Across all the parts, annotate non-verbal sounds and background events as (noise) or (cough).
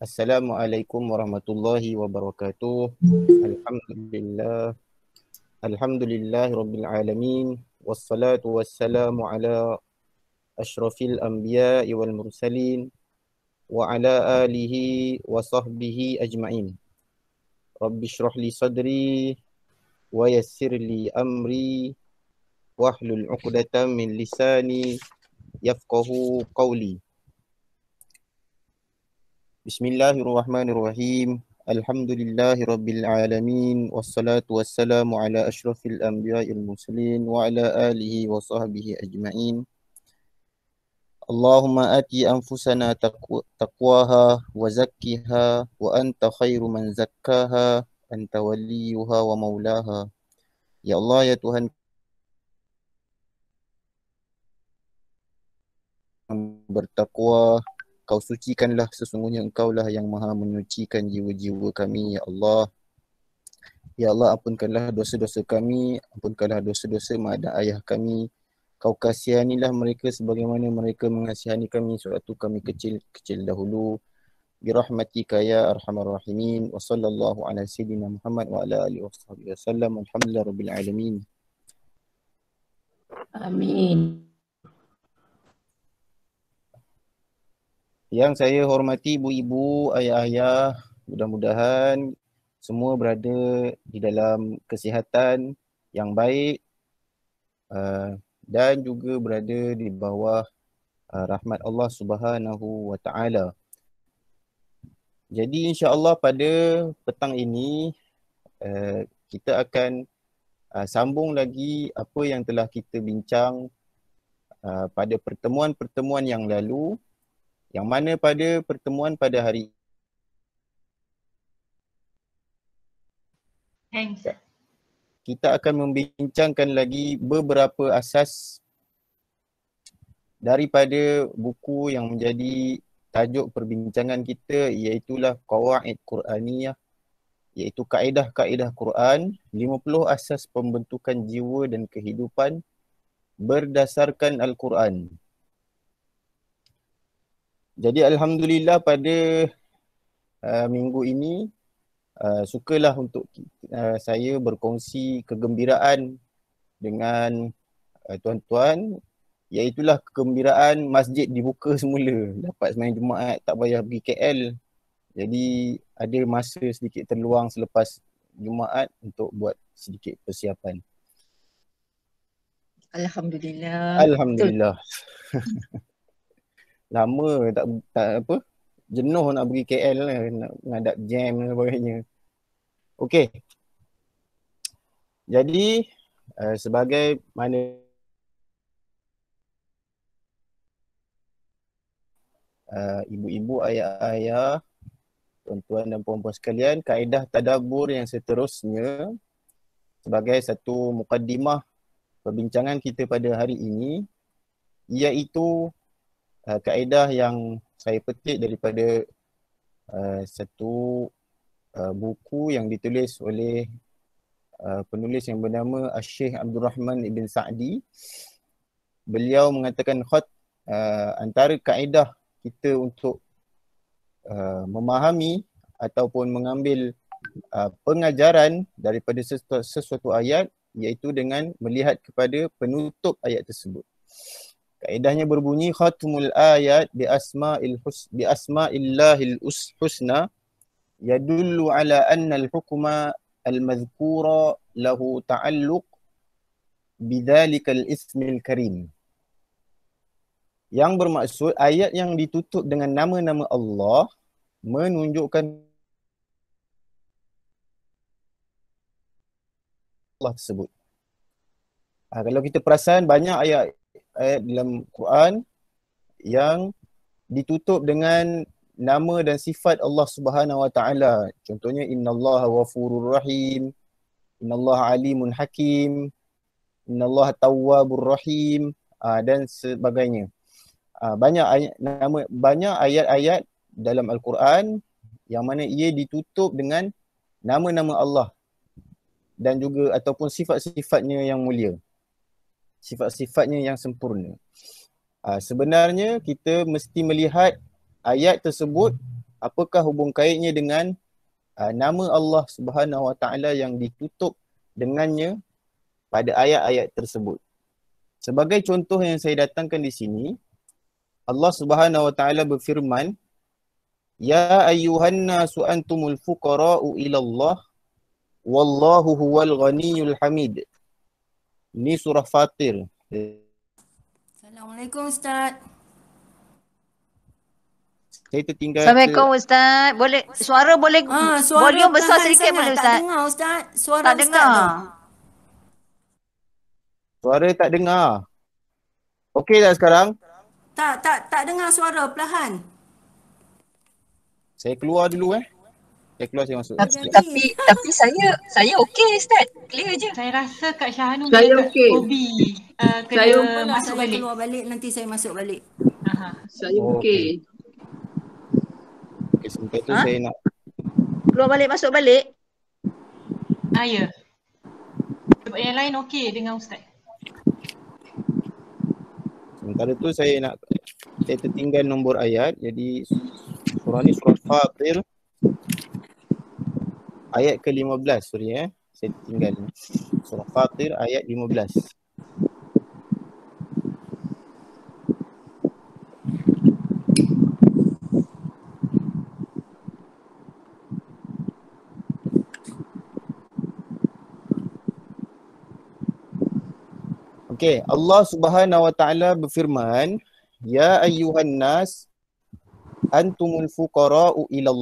Assalamualaikum warahmatullahi wabarakatuh. Alhamdulillah. Alhamdulillah rabbil alamin. Wassalatu wassalamu ala ashrafil anbiya wal mursalin wa ala alihi wa sahbihi ajma'in. Rabbi shrah li sadri wa yassir li amri wahlul 'uqdatam min lisani yafqahu qawli. بسم الله الرحمن الرحيم الحمد لله رب العالمين والصلاة والسلام على أشرف الأنبياء المرسلين وعلى آله وصحبه أجمعين اللهم آتي أنفسنا تقو... تقواها وزكها وأنت خير من زكاها أنت وليها ومولاها يا الله يا تهن bertakwa kau sucikanlah sesungguhnya engkau lah yang maha menyucikan jiwa-jiwa kami ya Allah Ya Allah ampunkanlah dosa-dosa kami ampunkanlah dosa-dosa mada ayah kami kau kasihanilah mereka sebagaimana mereka mengasihani kami sewaktu kami kecil-kecil dahulu birahmatika ya arhamar rahimin wa sallallahu ala sayyidina Muhammad wa ala alihi wasallam alhamdulillah rabbil alamin amin Yang saya hormati ibu-ibu, ayah-ayah, mudah-mudahan semua berada di dalam kesihatan yang baik uh, dan juga berada di bawah uh, rahmat Allah Subhanahu wa taala. Jadi insya-Allah pada petang ini uh, kita akan uh, sambung lagi apa yang telah kita bincang uh, pada pertemuan-pertemuan yang lalu yang mana pada pertemuan pada hari Thanks. kita akan membincangkan lagi beberapa asas daripada buku yang menjadi tajuk perbincangan kita iaitulah Qawaid Quraniyah iaitu kaedah-kaedah Quran 50 asas pembentukan jiwa dan kehidupan berdasarkan Al-Quran jadi alhamdulillah pada uh, minggu ini uh, sukalah untuk uh, saya berkongsi kegembiraan dengan tuan uh, tuan-tuan iaitulah kegembiraan masjid dibuka semula dapat semain jumaat tak payah pergi KL jadi ada masa sedikit terluang selepas jumaat untuk buat sedikit persiapan alhamdulillah alhamdulillah (laughs) lama tak tak apa jenuh nak pergi KL lah nak ngadap jam dan sebagainya. Okey. Jadi uh, sebagai mana uh, ibu-ibu ayah-ayah tuan-tuan dan puan-puan sekalian kaedah tadabur yang seterusnya sebagai satu mukadimah perbincangan kita pada hari ini iaitu uh, kaedah yang saya petik daripada uh, satu uh, buku yang ditulis oleh uh, penulis yang bernama Syekh Abdul Rahman Ibn Sa'di. Beliau mengatakan khot uh, antara kaedah kita untuk uh, memahami ataupun mengambil uh, pengajaran daripada sesuatu, sesuatu ayat iaitu dengan melihat kepada penutup ayat tersebut. Kaedahnya berbunyi khatmul ayat bi asma'il hus bi asma'illahil husna yadullu ala anna al hukma al madhkura lahu ta'alluq bidzalika al ismil karim. Yang bermaksud ayat yang ditutup dengan nama-nama Allah menunjukkan Allah tersebut. Ha, kalau kita perasan banyak ayat ayat dalam Quran yang ditutup dengan nama dan sifat Allah Subhanahu Wa Taala. Contohnya innallaha ghafurur rahim, Inna Allah alimun hakim, Inna Allah tawwabur rahim ah, dan sebagainya. Ah, banyak nama banyak ayat-ayat dalam al-Quran yang mana ia ditutup dengan nama-nama Allah dan juga ataupun sifat-sifatnya yang mulia sifat-sifatnya yang sempurna. Ha, sebenarnya kita mesti melihat ayat tersebut apakah hubung kaitnya dengan ha, nama Allah Subhanahu Wa Taala yang ditutup dengannya pada ayat-ayat tersebut. Sebagai contoh yang saya datangkan di sini, Allah Subhanahu Wa Taala berfirman, "Ya ayyuhan nasu antumul fuqara'u ila Allah wallahu huwal ghaniyyul hamid." Ini surah Fatir. Assalamualaikum Ustaz. Saya tertinggal. Assalamualaikum ke... Ustaz. Boleh suara boleh ha, suara volume besar sedikit boleh Ustaz? Tak dengar Ustaz. Suara tak Ustaz dengar. Tak. Suara tak dengar. Okey tak sekarang? Tak, tak, tak dengar suara. Perlahan. Saya keluar dulu eh. Saya keluar saya masuk. Tapi okay. tapi, tapi saya saya okey ustaz. Clear je. Saya rasa Kak Shahanu uh, saya kena okay. OB. Uh, kena saya masuk balik. Saya keluar balik nanti saya masuk balik. Aha. Saya okey. Oh, okay. okay sampai tu ha? saya nak keluar balik masuk balik. Ah ya. Sebab yang lain okey dengan ustaz. Sementara tu saya nak saya tertinggal nombor ayat jadi surah ni surah Fatir ayat ke-15 sorry eh saya tinggal ni surah fatir ayat 15 Okay, Allah Subhanahu Wa Taala berfirman, Ya ayuhan nas, antumul fuqara'u ila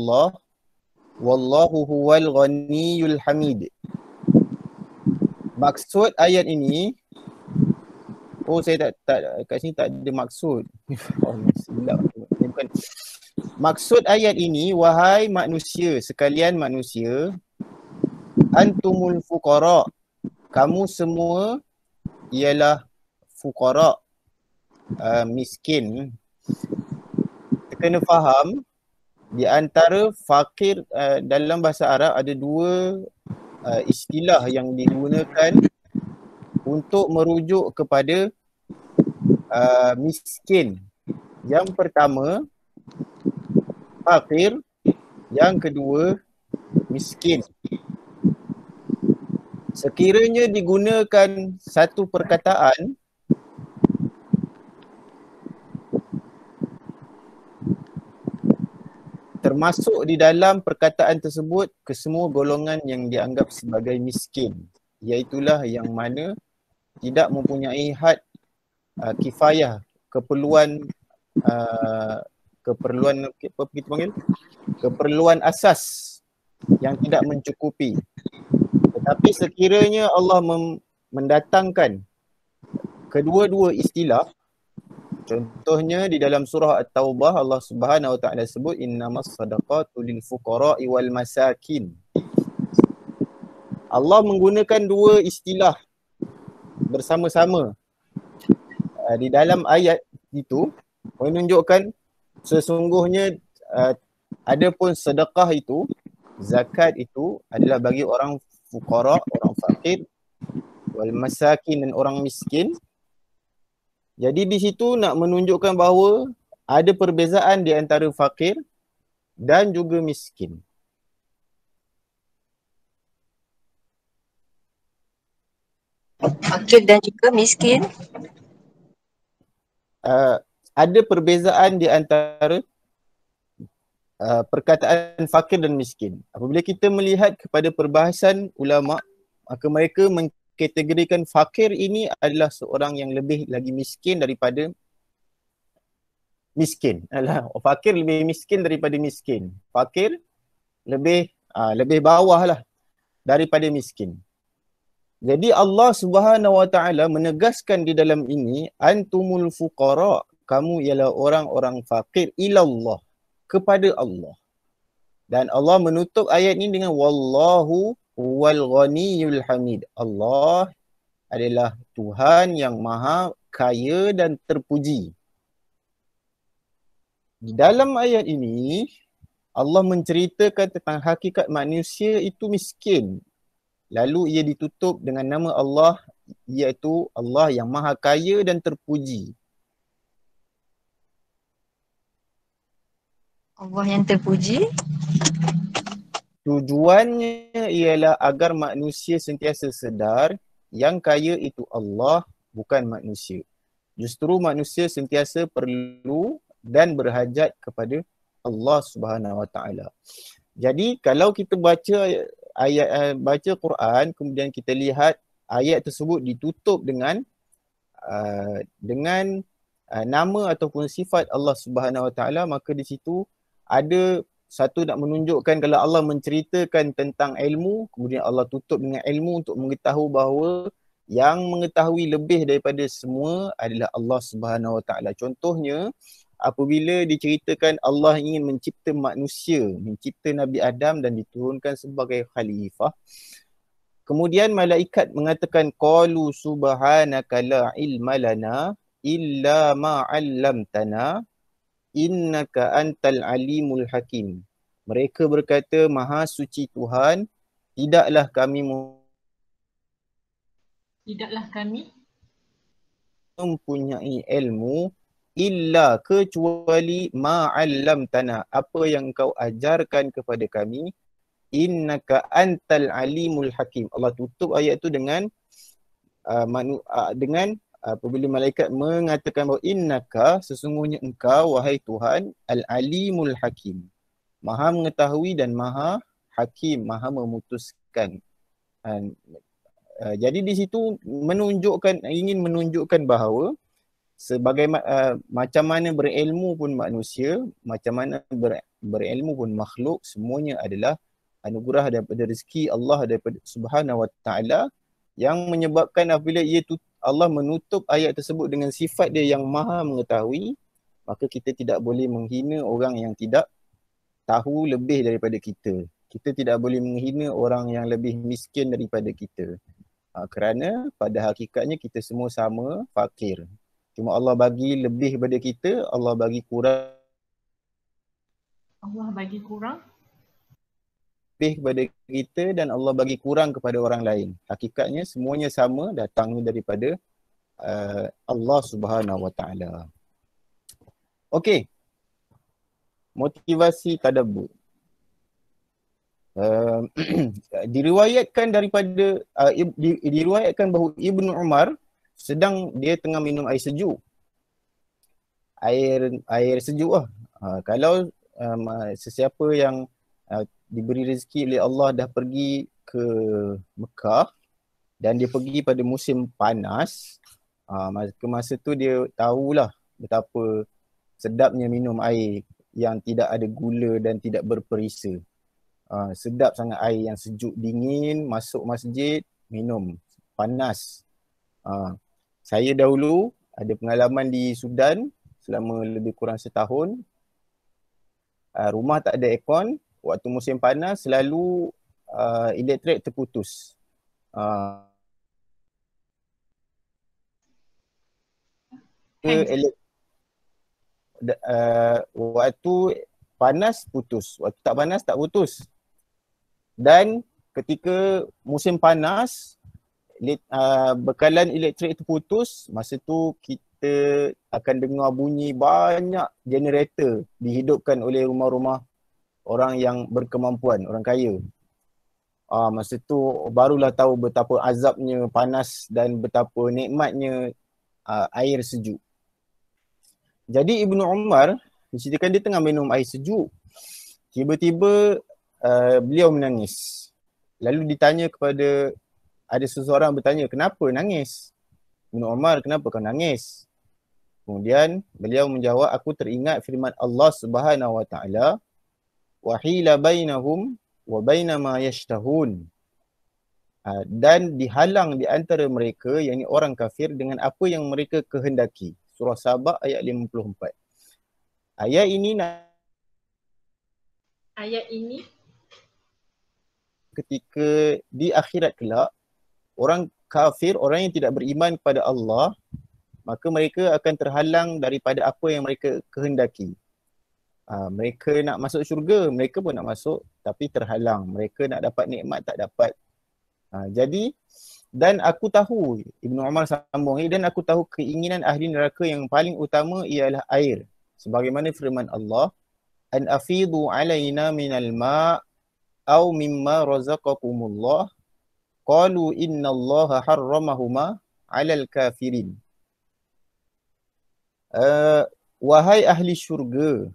Wallahu huwal ghaniyul hamid. Maksud ayat ini Oh saya tak, tak kat sini tak ada maksud. (laughs) Oh, maksud ayat ini wahai manusia sekalian manusia antumul fuqara. Kamu semua ialah fuqara. Uh, miskin. Kita kena faham di antara fakir uh, dalam bahasa Arab ada dua uh, istilah yang digunakan untuk merujuk kepada uh, miskin. Yang pertama fakir, yang kedua miskin. Sekiranya digunakan satu perkataan termasuk di dalam perkataan tersebut ke golongan yang dianggap sebagai miskin iaitulah yang mana tidak mempunyai had uh, kifayah keperluan uh, keperluan apa begitu panggil keperluan asas yang tidak mencukupi tetapi sekiranya Allah mem- mendatangkan kedua-dua istilah Contohnya di dalam surah At-Taubah Allah Subhanahu Wa Taala sebut innamas sadaqatu lil fuqara'i wal masakin. Allah menggunakan dua istilah bersama-sama uh, di dalam ayat itu menunjukkan sesungguhnya uh, ah, ada pun sedekah itu zakat itu adalah bagi orang fuqara orang fakir wal masakin dan orang miskin jadi di situ nak menunjukkan bahawa ada perbezaan di antara fakir dan juga miskin. Fakir dan juga miskin? Uh, ada perbezaan di antara uh, perkataan fakir dan miskin. Apabila kita melihat kepada perbahasan ulama' maka mereka meng- kategorikan fakir ini adalah seorang yang lebih lagi miskin daripada miskin. Alah, fakir lebih miskin daripada miskin. Fakir lebih uh, lebih bawah lah daripada miskin. Jadi Allah Subhanahu Wa Taala menegaskan di dalam ini antumul fuqara kamu ialah orang-orang fakir ila Allah kepada Allah. Dan Allah menutup ayat ini dengan wallahu wal ghaniyul hamid. Allah adalah Tuhan yang maha kaya dan terpuji. Di dalam ayat ini Allah menceritakan tentang hakikat manusia itu miskin. Lalu ia ditutup dengan nama Allah iaitu Allah yang maha kaya dan terpuji. Allah yang terpuji. Tujuannya ialah agar manusia sentiasa sedar yang kaya itu Allah bukan manusia. Justru manusia sentiasa perlu dan berhajat kepada Allah Subhanahu Wa Taala. Jadi kalau kita baca ayat eh, baca Quran kemudian kita lihat ayat tersebut ditutup dengan uh, dengan uh, nama ataupun sifat Allah Subhanahu Wa Taala maka di situ ada satu nak menunjukkan kalau Allah menceritakan tentang ilmu kemudian Allah tutup dengan ilmu untuk mengetahui bahawa yang mengetahui lebih daripada semua adalah Allah Subhanahu Wa Taala contohnya apabila diceritakan Allah ingin mencipta manusia mencipta Nabi Adam dan diturunkan sebagai khalifah kemudian malaikat mengatakan qalu subhanaka la ilma lana illa ma 'allamtana innaka antal alimul hakim. Mereka berkata, Maha suci Tuhan, tidaklah kami tidaklah kami mempunyai ilmu illa kecuali ma 'allam tanah apa yang kau ajarkan kepada kami innaka antal alimul hakim Allah tutup ayat tu dengan uh, manu, uh, dengan apabila malaikat mengatakan bahawa innaka sesungguhnya engkau wahai Tuhan al-alimul hakim. Maha mengetahui dan maha hakim, maha memutuskan. Dan, uh, jadi di situ menunjukkan ingin menunjukkan bahawa sebagai uh, macam mana berilmu pun manusia, macam mana ber, berilmu pun makhluk semuanya adalah anugerah daripada rezeki Allah daripada Subhanahu Wa Taala yang menyebabkan apabila ia tutup Allah menutup ayat tersebut dengan sifat dia yang maha mengetahui, maka kita tidak boleh menghina orang yang tidak tahu lebih daripada kita. Kita tidak boleh menghina orang yang lebih miskin daripada kita. Ha, kerana pada hakikatnya kita semua sama fakir. Cuma Allah bagi lebih daripada kita, Allah bagi kurang. Allah bagi kurang lebih kepada kita dan Allah bagi kurang kepada orang lain. Hakikatnya semuanya sama datangnya daripada uh, Allah Subhanahu Wa Taala. Okey. Motivasi tadabbur. Uh, (clears throat) diriwayatkan daripada uh, di, diriwayatkan bahawa Ibnu Umar sedang dia tengah minum air sejuk. Air air sejuk lah. Uh, kalau um, uh, sesiapa yang uh, diberi rezeki oleh Allah dah pergi ke Mekah dan dia pergi pada musim panas uh, ke masa tu dia tahulah betapa sedapnya minum air yang tidak ada gula dan tidak berperisa uh, sedap sangat air yang sejuk dingin masuk masjid minum panas uh, saya dahulu ada pengalaman di Sudan selama lebih kurang setahun uh, rumah tak ada aircon waktu musim panas selalu uh, elektrik terputus. Uh, ke elek- uh, waktu panas putus, waktu tak panas tak putus. Dan ketika musim panas elek- uh, bekalan elektrik terputus, masa tu kita kita akan dengar bunyi banyak generator dihidupkan oleh rumah-rumah orang yang berkemampuan, orang kaya. Ah uh, masa tu barulah tahu betapa azabnya panas dan betapa nikmatnya uh, air sejuk. Jadi Ibnu Umar diceritakan dia tengah minum air sejuk. Tiba-tiba uh, beliau menangis. Lalu ditanya kepada ada seseorang bertanya, "Kenapa nangis?" Ibnu Umar, "Kenapa kau nangis?" Kemudian beliau menjawab, "Aku teringat firman Allah Subhanahu Wa Taala, wahila bainahum wa bainama yashtahun ah, dan dihalang di antara mereka yakni orang kafir dengan apa yang mereka kehendaki surah saba ayat 54 ayat ini nak ayat ini ketika di akhirat kelak orang kafir orang yang tidak beriman kepada Allah maka mereka akan terhalang daripada apa yang mereka kehendaki Ah, mereka nak masuk syurga, mereka pun nak masuk tapi terhalang. Mereka nak dapat nikmat tak dapat. Uh, jadi dan aku tahu Ibnu Umar sambung dan aku tahu keinginan ahli neraka yang paling utama ialah air. Sebagaimana firman Allah an afidu alaina minal ma aw mimma razaqakumullah qalu innallaha harramahuma alal kafirin. Uh, wahai ahli syurga,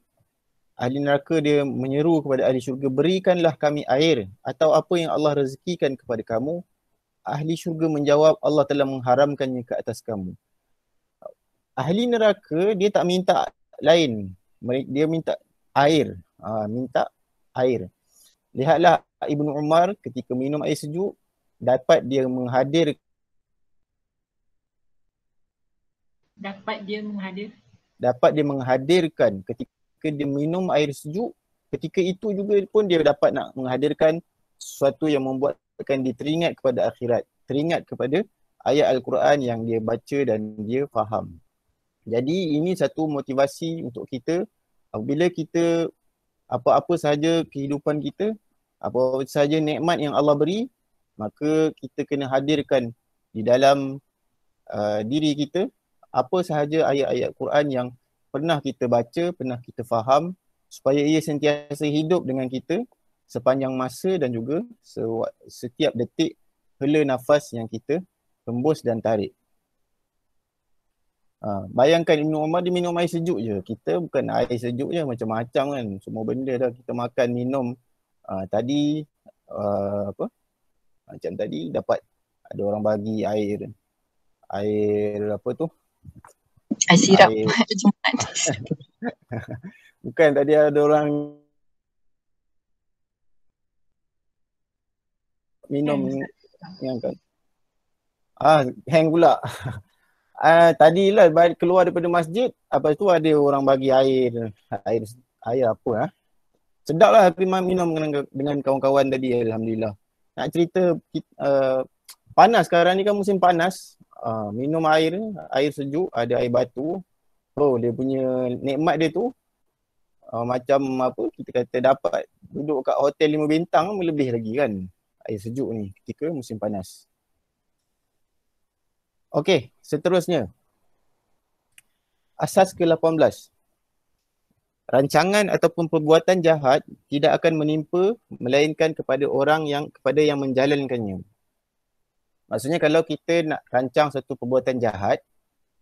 ahli neraka dia menyeru kepada ahli syurga berikanlah kami air atau apa yang Allah rezekikan kepada kamu ahli syurga menjawab Allah telah mengharamkannya ke atas kamu ahli neraka dia tak minta lain dia minta air ha, minta air lihatlah Ibn Umar ketika minum air sejuk dapat dia menghadir dapat dia menghadir dapat dia menghadirkan ketika ketika dia minum air sejuk ketika itu juga pun dia dapat nak menghadirkan sesuatu yang membuatkan dia teringat kepada akhirat teringat kepada ayat al-Quran yang dia baca dan dia faham jadi ini satu motivasi untuk kita apabila kita apa-apa sahaja kehidupan kita apa sahaja nikmat yang Allah beri maka kita kena hadirkan di dalam uh, diri kita apa sahaja ayat-ayat Quran yang pernah kita baca, pernah kita faham supaya ia sentiasa hidup dengan kita sepanjang masa dan juga setiap detik hela nafas yang kita hembus dan tarik. Ha, bayangkan minum Umar dia minum air sejuk je. Kita bukan air sejuk je macam-macam kan. Semua benda dah kita makan, minum. Ha, tadi ha, apa? Macam tadi dapat ada orang bagi air air apa tu air sirap (laughs) (laughs) Bukan tadi ada orang minum yang kan. Ah, hang pula. (laughs) Ah, tadi lah keluar daripada masjid, apa tu ada orang bagi air, air air apa ah. Ha? Sedap lah tapi minum dengan, dengan kawan-kawan tadi Alhamdulillah. Nak cerita uh, panas sekarang ni kan musim panas, Ah, minum air air sejuk ada air batu oh dia punya nikmat dia tu uh, macam apa kita kata dapat duduk kat hotel lima bintang lebih lagi kan air sejuk ni ketika musim panas okey seterusnya asas ke-18 rancangan ataupun perbuatan jahat tidak akan menimpa melainkan kepada orang yang kepada yang menjalankannya Maksudnya kalau kita nak rancang satu perbuatan jahat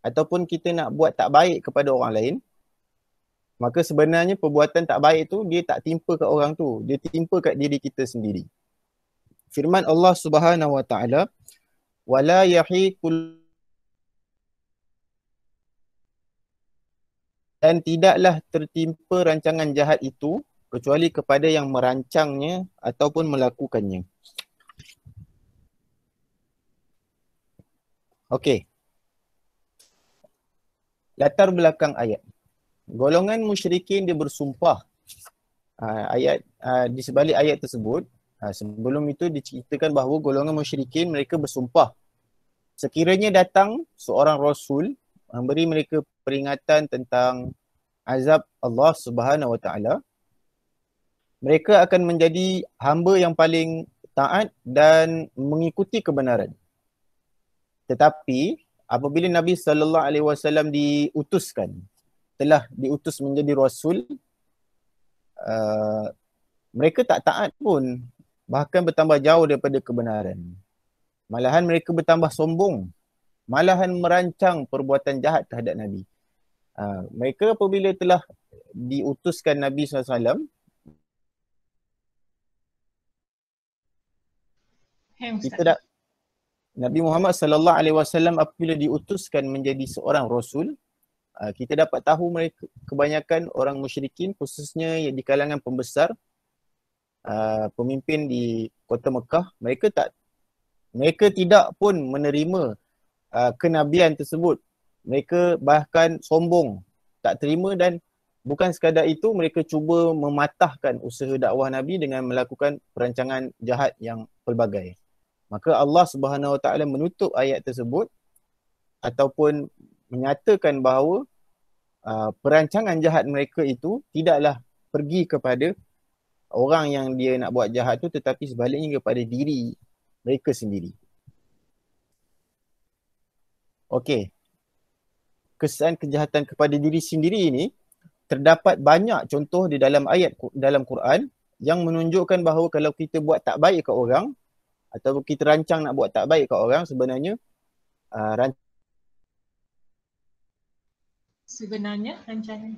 ataupun kita nak buat tak baik kepada orang lain, maka sebenarnya perbuatan tak baik tu dia tak timpa kat orang tu, dia timpa kat diri kita sendiri. Firman Allah Subhanahu Wa Taala, "Wala yahiqul" dan tidaklah tertimpa rancangan jahat itu kecuali kepada yang merancangnya ataupun melakukannya. Okey. Latar belakang ayat. Golongan musyrikin dia bersumpah. Uh, ayat uh, di sebalik ayat tersebut, uh, sebelum itu diceritakan bahawa golongan musyrikin mereka bersumpah. Sekiranya datang seorang rasul memberi mereka peringatan tentang azab Allah Subhanahu mereka akan menjadi hamba yang paling taat dan mengikuti kebenaran tetapi apabila Nabi sallallahu alaihi wasallam diutuskan telah diutus menjadi rasul uh, mereka tak taat pun bahkan bertambah jauh daripada kebenaran malahan mereka bertambah sombong malahan merancang perbuatan jahat terhadap Nabi uh, mereka apabila telah diutuskan Nabi sallallahu alaihi wasallam kita dah Nabi Muhammad sallallahu alaihi wasallam apabila diutuskan menjadi seorang rasul ah, kita dapat tahu mereka kebanyakan orang musyrikin khususnya yang di kalangan pembesar ah, pemimpin di kota Mekah mereka tak mereka tidak pun menerima ah, kenabian tersebut mereka bahkan sombong tak terima dan bukan sekadar itu mereka cuba mematahkan usaha dakwah nabi dengan melakukan perancangan jahat yang pelbagai maka Allah Subhanahu Wa Taala menutup ayat tersebut ataupun menyatakan bahawa uh, perancangan jahat mereka itu tidaklah pergi kepada orang yang dia nak buat jahat tu tetapi sebaliknya kepada diri mereka sendiri. Okey. Kesan kejahatan kepada diri sendiri ini terdapat banyak contoh di dalam ayat dalam Quran yang menunjukkan bahawa kalau kita buat tak baik ke orang, atau kita rancang nak buat tak baik kat orang sebenarnya uh, ran- sebenarnya rancangan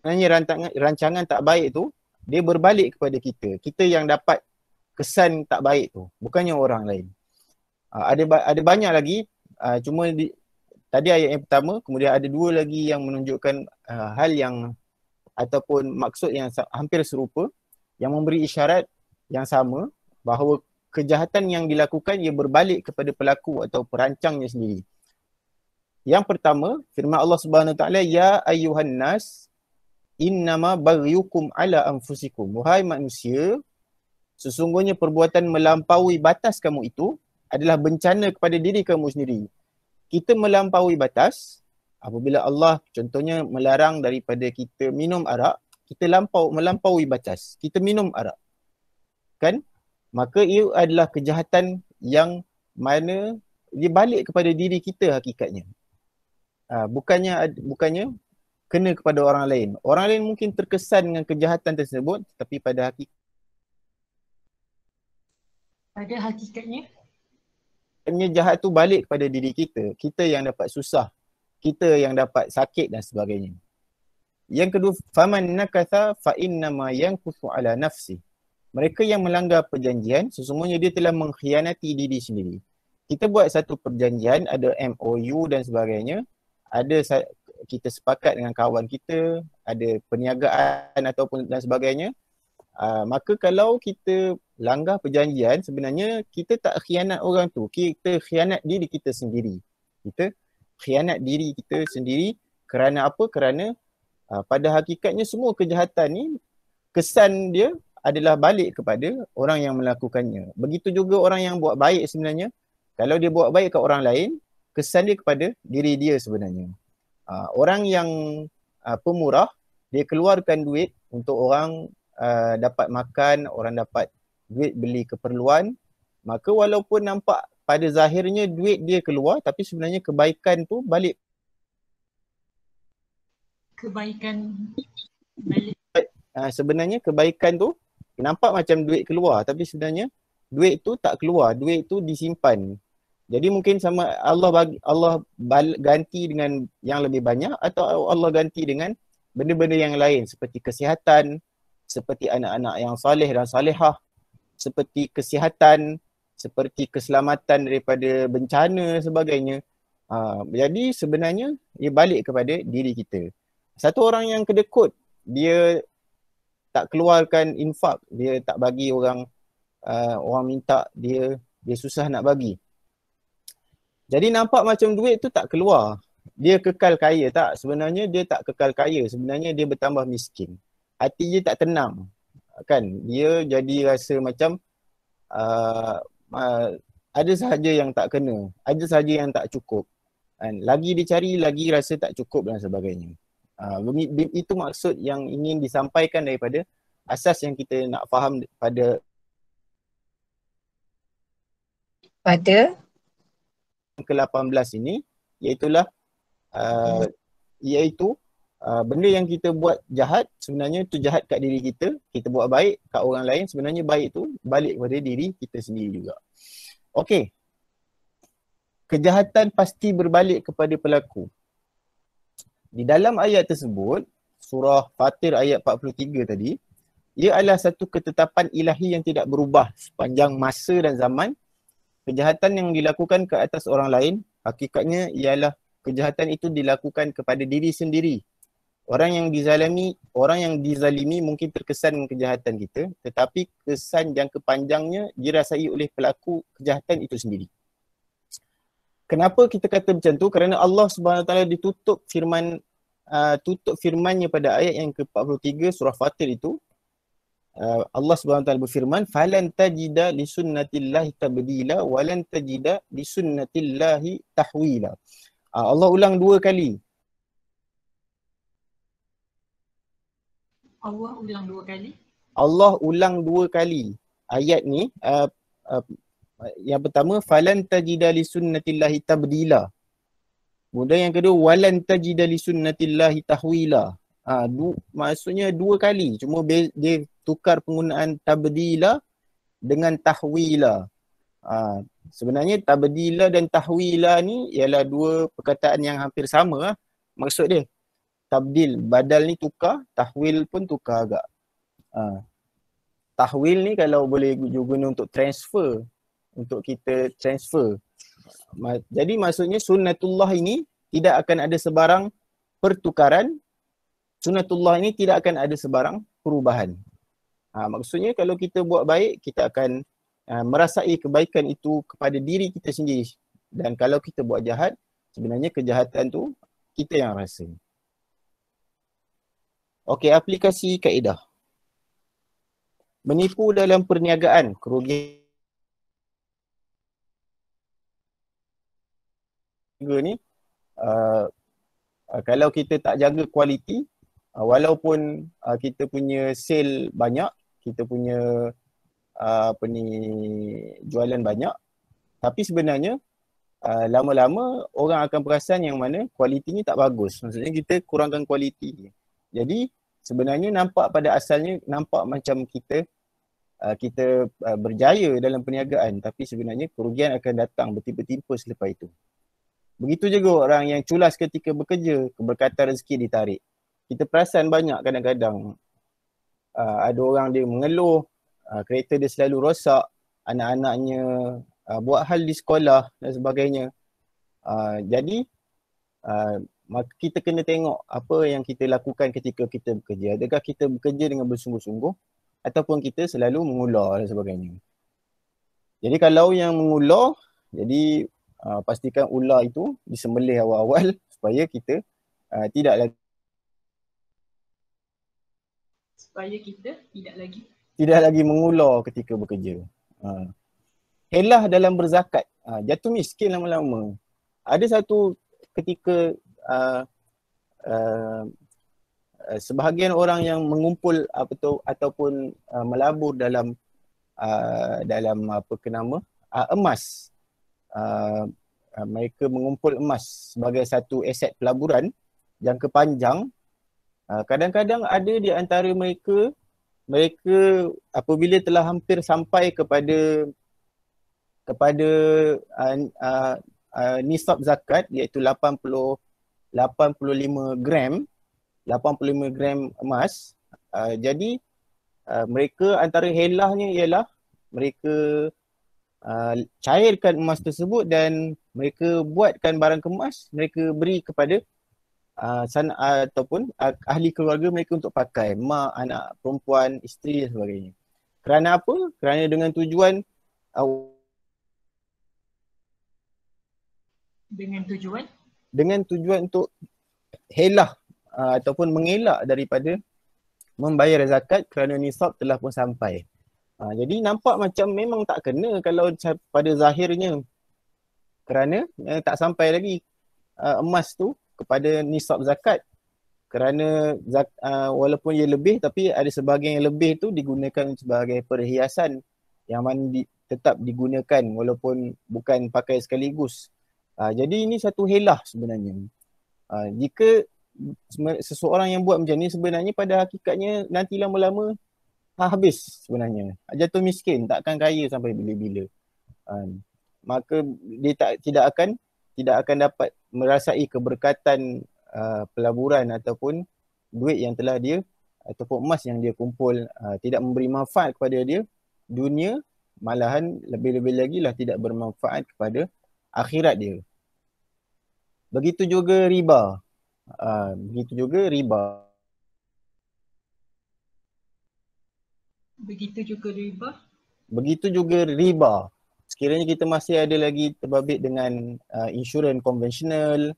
sebenarnya rancangan, rancangan tak baik tu dia berbalik kepada kita kita yang dapat kesan tak baik tu bukannya orang lain uh, ada ba- ada banyak lagi uh, cuma di, tadi ayat yang pertama kemudian ada dua lagi yang menunjukkan uh, hal yang ataupun maksud yang hampir serupa yang memberi isyarat yang sama bahawa kejahatan yang dilakukan ia berbalik kepada pelaku atau perancangnya sendiri. Yang pertama, firman Allah Subhanahu Wa Taala ya ayyuhan nas innama baghyukum ala anfusikum. Wahai manusia, sesungguhnya perbuatan melampaui batas kamu itu adalah bencana kepada diri kamu sendiri. Kita melampaui batas apabila Allah contohnya melarang daripada kita minum arak, kita lampau melampaui batas. Kita minum arak. Kan? maka ia adalah kejahatan yang mana dia balik kepada diri kita hakikatnya ah, bukannya bukannya kena kepada orang lain orang lain mungkin terkesan dengan kejahatan tersebut tapi pada hakikat pada hakikatnya hanya jahat tu balik kepada diri kita kita yang dapat susah kita yang dapat sakit dan sebagainya yang kedua faman nakatha fa inna innama yankusu ala nafsihi mereka yang melanggar perjanjian sesungguhnya dia telah mengkhianati diri sendiri. Kita buat satu perjanjian, ada MOU dan sebagainya, ada kita sepakat dengan kawan kita, ada perniagaan ataupun dan sebagainya. Uh, maka kalau kita langgar perjanjian sebenarnya kita tak khianat orang tu, kita khianat diri kita sendiri. Kita khianat diri kita sendiri kerana apa? Kerana uh, pada hakikatnya semua kejahatan ni kesan dia adalah balik kepada orang yang melakukannya. Begitu juga orang yang buat baik sebenarnya, kalau dia buat baik ke orang lain, kesan dia kepada diri dia sebenarnya. Uh, orang yang uh, pemurah, dia keluarkan duit untuk orang uh, dapat makan, orang dapat duit beli keperluan, maka walaupun nampak pada zahirnya duit dia keluar tapi sebenarnya kebaikan tu balik kebaikan balik uh, sebenarnya kebaikan tu Nampak macam duit keluar tapi sebenarnya duit tu tak keluar, duit tu disimpan. Jadi mungkin sama Allah bagi Allah bal, ganti dengan yang lebih banyak atau Allah ganti dengan benda-benda yang lain seperti kesihatan, seperti anak-anak yang saleh dan salehah, seperti kesihatan, seperti keselamatan daripada bencana sebagainya. Ha, jadi sebenarnya ia balik kepada diri kita. Satu orang yang kedekut, dia tak keluarkan infak dia tak bagi orang uh, orang minta dia dia susah nak bagi jadi nampak macam duit tu tak keluar dia kekal kaya tak sebenarnya dia tak kekal kaya sebenarnya dia bertambah miskin hati dia tak tenang kan dia jadi rasa macam uh, uh, ada sahaja yang tak kena ada sahaja yang tak cukup kan lagi dicari lagi rasa tak cukup dan sebagainya Uh, itu maksud yang ingin disampaikan daripada asas yang kita nak faham pada pada ke-18 ini iaitulah uh, iaitu uh, benda yang kita buat jahat sebenarnya tu jahat kat diri kita kita buat baik kat orang lain sebenarnya baik tu balik kepada diri kita sendiri juga okey kejahatan pasti berbalik kepada pelaku di dalam ayat tersebut, surah Fatir ayat 43 tadi, ia adalah satu ketetapan ilahi yang tidak berubah sepanjang masa dan zaman. Kejahatan yang dilakukan ke atas orang lain, hakikatnya ialah kejahatan itu dilakukan kepada diri sendiri. Orang yang dizalimi, orang yang dizalimi mungkin terkesan dengan kejahatan kita, tetapi kesan yang kepanjangnya dirasai oleh pelaku kejahatan itu sendiri. Kenapa kita kata macam tu? Kerana Allah Subhanahu taala ditutup firman uh, tutup firmannya pada ayat yang ke-43 surah Fatir itu. Uh, Allah Subhanahu taala berfirman, "Falan tajida li sunnatillahi tabdila wa lan tajida li sunnatillahi tahwila." Uh, Allah ulang dua kali. Allah ulang dua kali. Allah ulang dua kali ayat ni uh, uh, yang pertama falan tajida li sunnatillahi tabdila. Kemudian yang kedua walan tajida li sunnatillahi tahwila. Ha, du, maksudnya dua kali cuma be, dia tukar penggunaan tabdila dengan tahwila. Ha, sebenarnya tabdila dan tahwila ni ialah dua perkataan yang hampir sama lah. maksud dia. Tabdil badal ni tukar, tahwil pun tukar agak. Ha, tahwil ni kalau boleh juga guna untuk transfer untuk kita transfer. Jadi maksudnya sunnatullah ini tidak akan ada sebarang pertukaran. Sunnatullah ini tidak akan ada sebarang perubahan. Ha, maksudnya kalau kita buat baik, kita akan uh, merasai kebaikan itu kepada diri kita sendiri. Dan kalau kita buat jahat, sebenarnya kejahatan tu kita yang rasa. Okey, aplikasi kaedah. Menipu dalam perniagaan, kerugian tiga ni uh, uh, kalau kita tak jaga kualiti uh, walaupun uh, kita punya sale banyak kita punya uh, apa ni jualan banyak tapi sebenarnya uh, lama-lama orang akan perasan yang mana kualitinya tak bagus maksudnya kita kurangkan kualiti jadi sebenarnya nampak pada asalnya nampak macam kita uh, kita uh, berjaya dalam perniagaan tapi sebenarnya kerugian akan datang bertimpa-timpa selepas itu Begitu juga orang yang culas ketika bekerja, keberkatan rezeki ditarik. Kita perasan banyak kadang-kadang uh, ada orang dia mengeluh, uh, kereta dia selalu rosak, anak-anaknya uh, buat hal di sekolah dan sebagainya. Uh, jadi uh, kita kena tengok apa yang kita lakukan ketika kita bekerja. Adakah kita bekerja dengan bersungguh-sungguh ataupun kita selalu mengular dan sebagainya. Jadi kalau yang mengular, jadi uh, pastikan ular itu disembelih awal-awal (laughs) supaya kita uh, tidak lagi supaya kita tidak lagi tidak lagi mengular ketika bekerja. Uh, helah dalam berzakat. Uh, jatuh miskin lama-lama. Ada satu ketika uh, uh, sebahagian orang yang mengumpul apa tu ataupun uh, melabur dalam uh, dalam apa kenama uh, emas Uh, uh, mereka mengumpul emas sebagai satu aset pelaburan yang kepanjang. uh, kadang-kadang ada di antara mereka mereka apabila telah hampir sampai kepada kepada uh, uh, uh, nisab zakat iaitu 80 85 gram 85 gram emas uh, jadi uh, mereka antara helahnya ialah mereka uh, cairkan emas tersebut dan mereka buatkan barang kemas mereka beri kepada uh, sana uh, ataupun uh, ahli keluarga mereka untuk pakai mak anak perempuan isteri dan sebagainya kerana apa kerana dengan tujuan uh, dengan tujuan dengan tujuan untuk helah uh, ataupun mengelak daripada membayar zakat kerana nisab telah pun sampai. Ha, jadi nampak macam memang tak kena kalau pada zahirnya kerana eh, tak sampai lagi uh, emas tu kepada nisab zakat kerana zak, uh, walaupun ia lebih tapi ada sebahagian yang lebih tu digunakan sebagai perhiasan yang mana di, tetap digunakan walaupun bukan pakai sekaligus. Uh, jadi ini satu helah sebenarnya. Uh, jika seseorang yang buat macam ni sebenarnya pada hakikatnya nanti lama-lama dah ha, habis sebenarnya. Jatuh miskin, takkan kaya sampai bila-bila. Um, maka dia tak tidak akan tidak akan dapat merasai keberkatan uh, pelaburan ataupun duit yang telah dia ataupun emas yang dia kumpul uh, tidak memberi manfaat kepada dia dunia malahan lebih-lebih lagi lah tidak bermanfaat kepada akhirat dia. Begitu juga riba. Uh, begitu juga riba. Begitu juga riba. Begitu juga riba. Sekiranya kita masih ada lagi terbabit dengan uh, insurans konvensional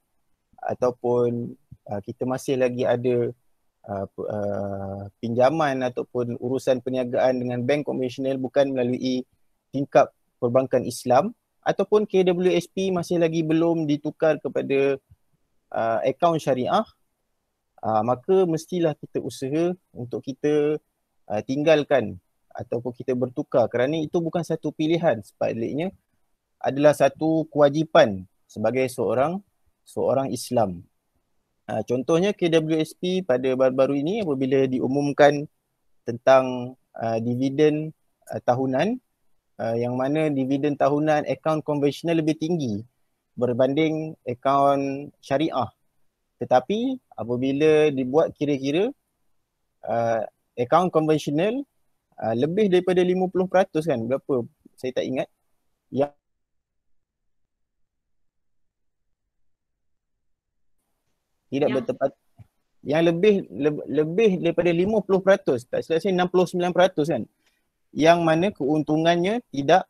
ataupun uh, kita masih lagi ada uh, uh, pinjaman ataupun urusan perniagaan dengan bank konvensional bukan melalui tingkap perbankan Islam ataupun KWSP masih lagi belum ditukar kepada uh, akaun syariah uh, maka mestilah kita usaha untuk kita uh, tinggalkan ataupun kita bertukar kerana itu bukan satu pilihan sebaliknya adalah satu kewajipan sebagai seorang seorang Islam. Uh, contohnya KWSP pada baru-baru ini apabila diumumkan tentang uh, dividen uh, tahunan uh, yang mana dividen tahunan akaun konvensional lebih tinggi berbanding akaun syariah. Tetapi apabila dibuat kira-kira account conventional uh, lebih daripada 50% kan berapa saya tak ingat yang tidak yang... bertepat yang lebih le- lebih daripada 50% tak silap saya 69% kan yang mana keuntungannya tidak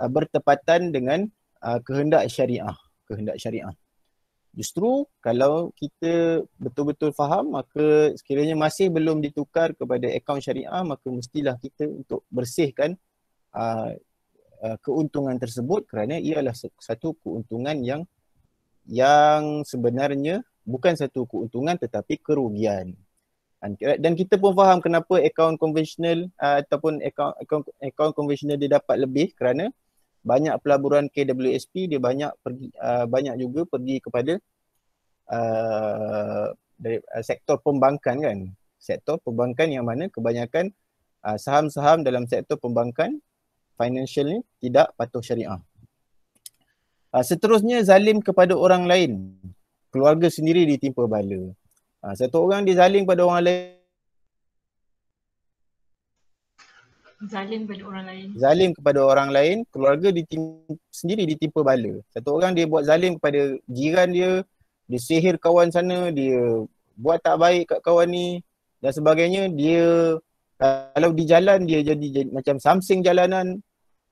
uh, bertepatan dengan uh, kehendak syariah kehendak syariah Justru kalau kita betul-betul faham maka sekiranya masih belum ditukar kepada akaun syariah maka mestilah kita untuk bersihkan uh, uh, keuntungan tersebut kerana ialah satu keuntungan yang yang sebenarnya bukan satu keuntungan tetapi kerugian. Dan kita pun faham kenapa akaun konvensional uh, ataupun akaun akaun konvensional dia dapat lebih kerana banyak pelaburan KWSP dia banyak pergi uh, banyak juga pergi kepada uh, dari uh, sektor pembankan kan sektor pembankan yang mana kebanyakan uh, saham-saham dalam sektor pembankan financial ni tidak patuh syariah. Uh, seterusnya zalim kepada orang lain. Keluarga sendiri ditimpa bala. Uh, satu orang dia pada orang lain zalim kepada orang lain zalim kepada orang lain keluarga ditim- sendiri ditimpa bala satu orang dia buat zalim kepada jiran dia dia sihir kawan sana dia buat tak baik kat kawan ni dan sebagainya dia kalau di jalan dia jadi, jadi macam samsing jalanan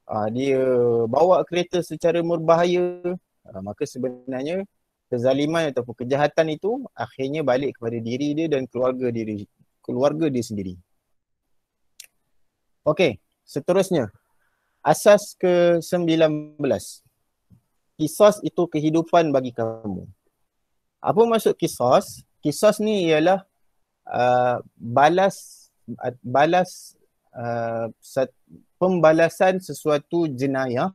ah, dia bawa kereta secara berbahaya ah, maka sebenarnya kezaliman ataupun kejahatan itu akhirnya balik kepada diri dia dan keluarga diri keluarga dia sendiri. Okey, seterusnya. Asas ke-19. Kisos itu kehidupan bagi kamu. Apa maksud kisos? Kisos ni ialah uh, balas balas uh, set, pembalasan sesuatu jenayah.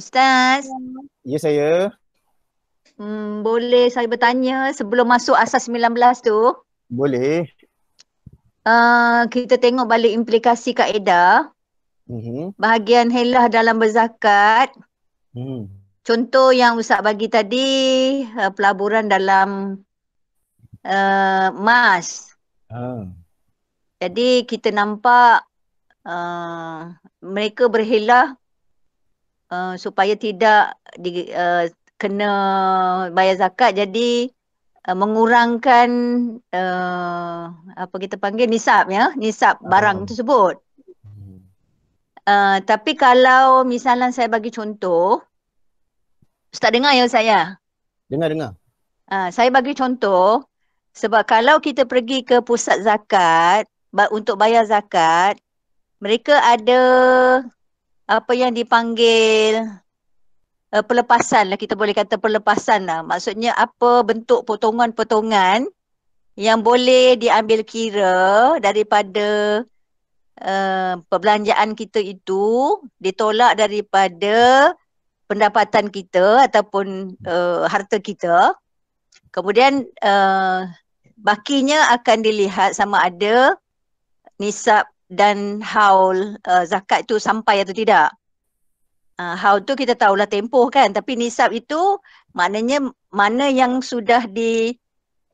Ustaz. Ya saya. Hmm, boleh saya bertanya sebelum masuk asas 19 tu? Boleh. Ah, kita tengok balik implikasi kaedah. Mm-hmm. Bahagian helah dalam berzakat. Mm. Contoh yang Ustaz bagi tadi, uh, pelaburan dalam emas. Ah, ah. Jadi kita nampak uh, mereka berhelah uh, supaya tidak di, uh, kena bayar zakat. Jadi uh, mengurangkan uh, apa kita panggil nisab ya nisab barang uh. tersebut uh, tapi kalau misalnya saya bagi contoh ustaz dengar ya saya dengar dengar uh, saya bagi contoh sebab kalau kita pergi ke pusat zakat untuk bayar zakat mereka ada apa yang dipanggil uh, eh, pelepasan lah kita boleh kata pelepasan lah maksudnya apa bentuk potongan-potongan yang boleh diambil kira daripada uh, perbelanjaan kita itu ditolak daripada pendapatan kita ataupun uh, harta kita kemudian uh, bakinya akan dilihat sama ada nisab dan haul uh, zakat itu sampai atau tidak uh, how tu kita tahulah tempoh kan tapi nisab itu maknanya mana yang sudah di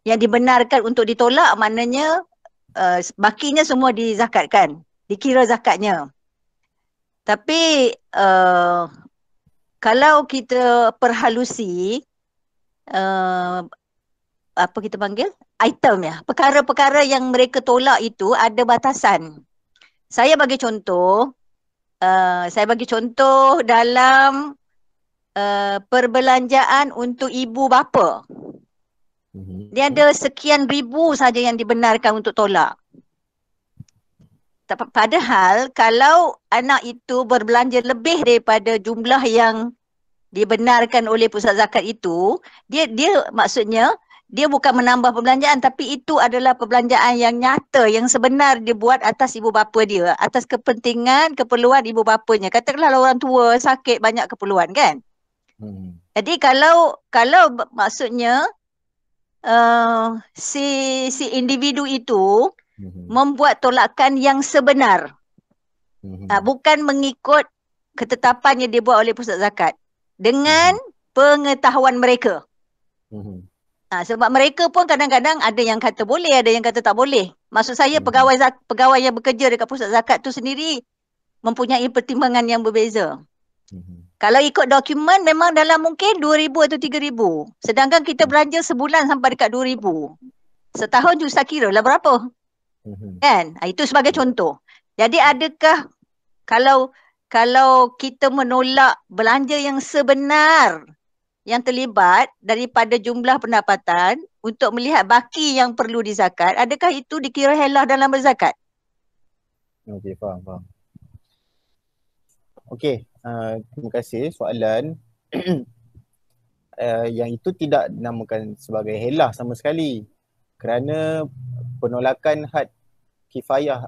yang dibenarkan untuk ditolak maknanya uh, bakinya semua dizakatkan dikira zakatnya tapi uh, kalau kita perhalusi uh, apa kita panggil item ya perkara-perkara yang mereka tolak itu ada batasan saya bagi contoh uh, saya bagi contoh dalam uh, perbelanjaan untuk ibu bapa. Mhm. Dia ada sekian ribu saja yang dibenarkan untuk tolak. Padahal kalau anak itu berbelanja lebih daripada jumlah yang dibenarkan oleh pusat zakat itu, dia dia maksudnya dia bukan menambah perbelanjaan tapi itu adalah perbelanjaan yang nyata yang sebenar dia buat atas ibu bapa dia atas kepentingan keperluan ibu bapanya katakanlah lah orang tua sakit banyak keperluan kan hmm. jadi kalau kalau maksudnya uh, si si individu itu hmm. membuat tolakan yang sebenar hmm. uh, bukan mengikut ketetapan yang dibuat oleh pusat zakat dengan hmm. pengetahuan mereka hmm. Ha, sebab mereka pun kadang-kadang ada yang kata boleh, ada yang kata tak boleh. Maksud saya hmm. pegawai zak- pegawai yang bekerja dekat pusat zakat tu sendiri mempunyai pertimbangan yang berbeza. Hmm. Kalau ikut dokumen memang dalam mungkin 2000 atau 3000. Sedangkan kita hmm. belanja sebulan sampai dekat 2000. Setahun tu kira lah berapa? Kan? Ha, itu sebagai contoh. Jadi adakah kalau kalau kita menolak belanja yang sebenar yang terlibat daripada jumlah pendapatan untuk melihat baki yang perlu dizakat, adakah itu dikira helah dalam berzakat? Okey, faham, faham. Okey, uh, terima kasih soalan. (clears throat) uh, yang itu tidak dinamakan sebagai helah sama sekali kerana penolakan had kifayah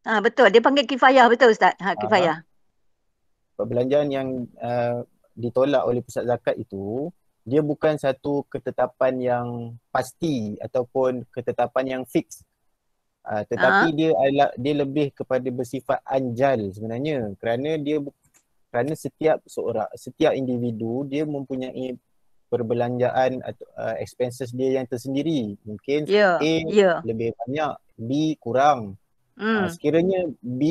Ah ha, betul dia panggil kifayah betul ustaz ha kifayah Aha perbelanjaan yang uh, ditolak oleh pusat zakat itu dia bukan satu ketetapan yang pasti ataupun ketetapan yang fix uh, tetapi uh dia adalah, dia lebih kepada bersifat anjal sebenarnya kerana dia kerana setiap seorang setiap individu dia mempunyai perbelanjaan atau uh, expenses dia yang tersendiri mungkin yeah. A yeah. lebih banyak B kurang mm. sekiranya B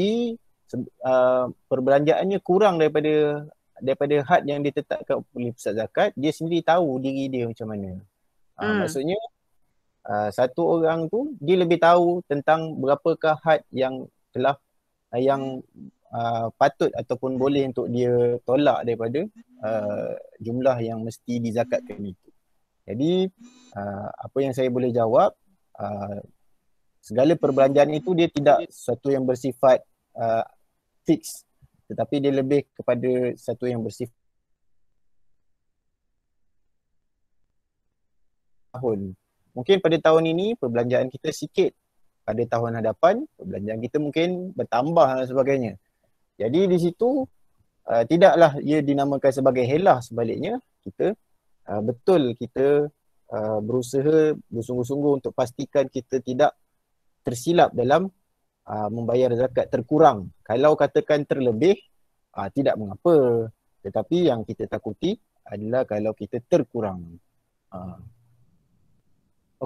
uh, perbelanjaannya kurang daripada daripada had yang ditetapkan oleh pusat zakat dia sendiri tahu diri dia macam mana uh, hmm. maksudnya uh, satu orang tu dia lebih tahu tentang berapakah had yang telah uh, yang uh, patut ataupun boleh untuk dia tolak daripada uh, jumlah yang mesti dizakatkan itu jadi uh, apa yang saya boleh jawab uh, segala perbelanjaan itu dia tidak satu yang bersifat uh, fix tetapi dia lebih kepada satu yang bersifat tahun. Mungkin pada tahun ini perbelanjaan kita sikit. Pada tahun hadapan perbelanjaan kita mungkin bertambah dan sebagainya. Jadi di situ uh, tidaklah ia dinamakan sebagai helah sebaliknya kita uh, betul kita uh, berusaha bersungguh-sungguh untuk pastikan kita tidak tersilap dalam uh, membayar zakat terkurang. Kalau katakan terlebih, uh, tidak mengapa. Tetapi yang kita takuti adalah kalau kita terkurang. Uh.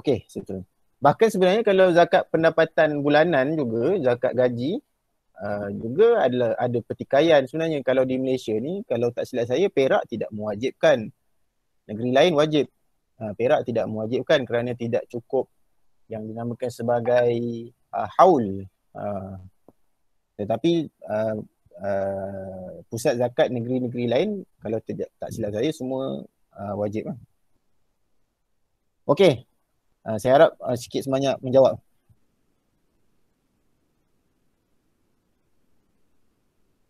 Okey, seterusnya. Bahkan sebenarnya kalau zakat pendapatan bulanan juga, zakat gaji uh, juga adalah ada pertikaian sebenarnya kalau di Malaysia ni kalau tak silap saya Perak tidak mewajibkan negeri lain wajib uh, Perak tidak mewajibkan kerana tidak cukup yang dinamakan sebagai uh, haul Ah. tetapi uh, uh, pusat zakat negeri-negeri lain kalau tak silap saya semua uh, wajib lah. Okey. Uh, saya harap uh, sikit sebanyak menjawab.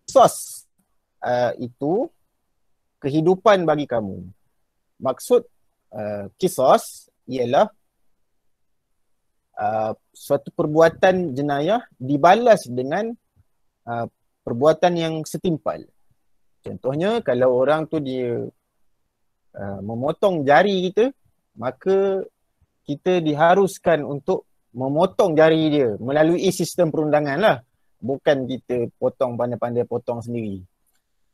Sos uh, itu kehidupan bagi kamu. Maksud uh, kisos ialah uh, suatu perbuatan jenayah dibalas dengan uh, perbuatan yang setimpal. Contohnya kalau orang tu dia uh, memotong jari kita, maka kita diharuskan untuk memotong jari dia melalui sistem perundangan lah. Bukan kita potong pandai-pandai potong sendiri.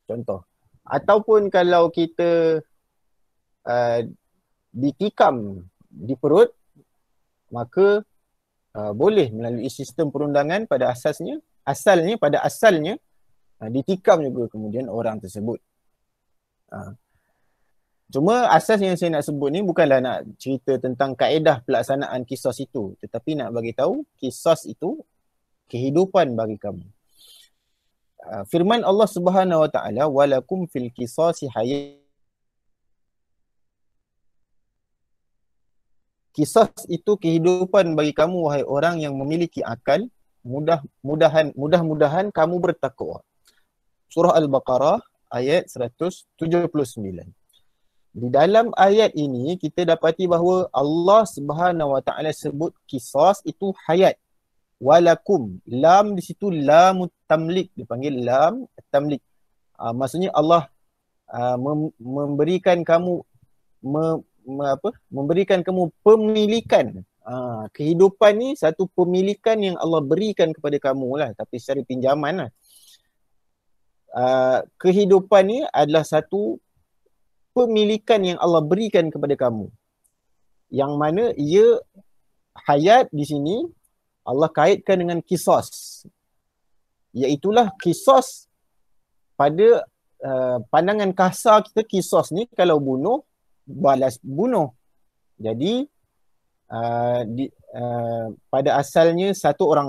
Contoh. Ataupun kalau kita uh, ditikam di perut, maka uh, boleh melalui sistem perundangan pada asasnya asalnya pada asalnya uh, ditikam juga kemudian orang tersebut uh. cuma asas yang saya nak sebut ni bukanlah nak cerita tentang kaedah pelaksanaan kisos itu tetapi nak bagi tahu kisos itu kehidupan bagi kamu uh, firman Allah Subhanahu wa taala walakum fil qisasi hayat kisah itu kehidupan bagi kamu wahai orang yang memiliki akal mudah mudahan mudah mudahan kamu bertakwa surah al baqarah ayat 179 di dalam ayat ini kita dapati bahawa Allah Subhanahu wa taala sebut kisah itu hayat walakum lam di situ lam tamlik dipanggil lam tamlik ah, maksudnya Allah ah, memberikan kamu apa memberikan kamu pemilikan ha, kehidupan ni satu pemilikan yang Allah berikan kepada kamu lah tapi secara pinjaman lah ha, kehidupan ni adalah satu pemilikan yang Allah berikan kepada kamu yang mana ia hayat di sini Allah kaitkan dengan kisos iaitulah kisos pada uh, pandangan kasar kita kisos ni kalau bunuh balas bunuh. Jadi uh, di, uh, pada asalnya satu orang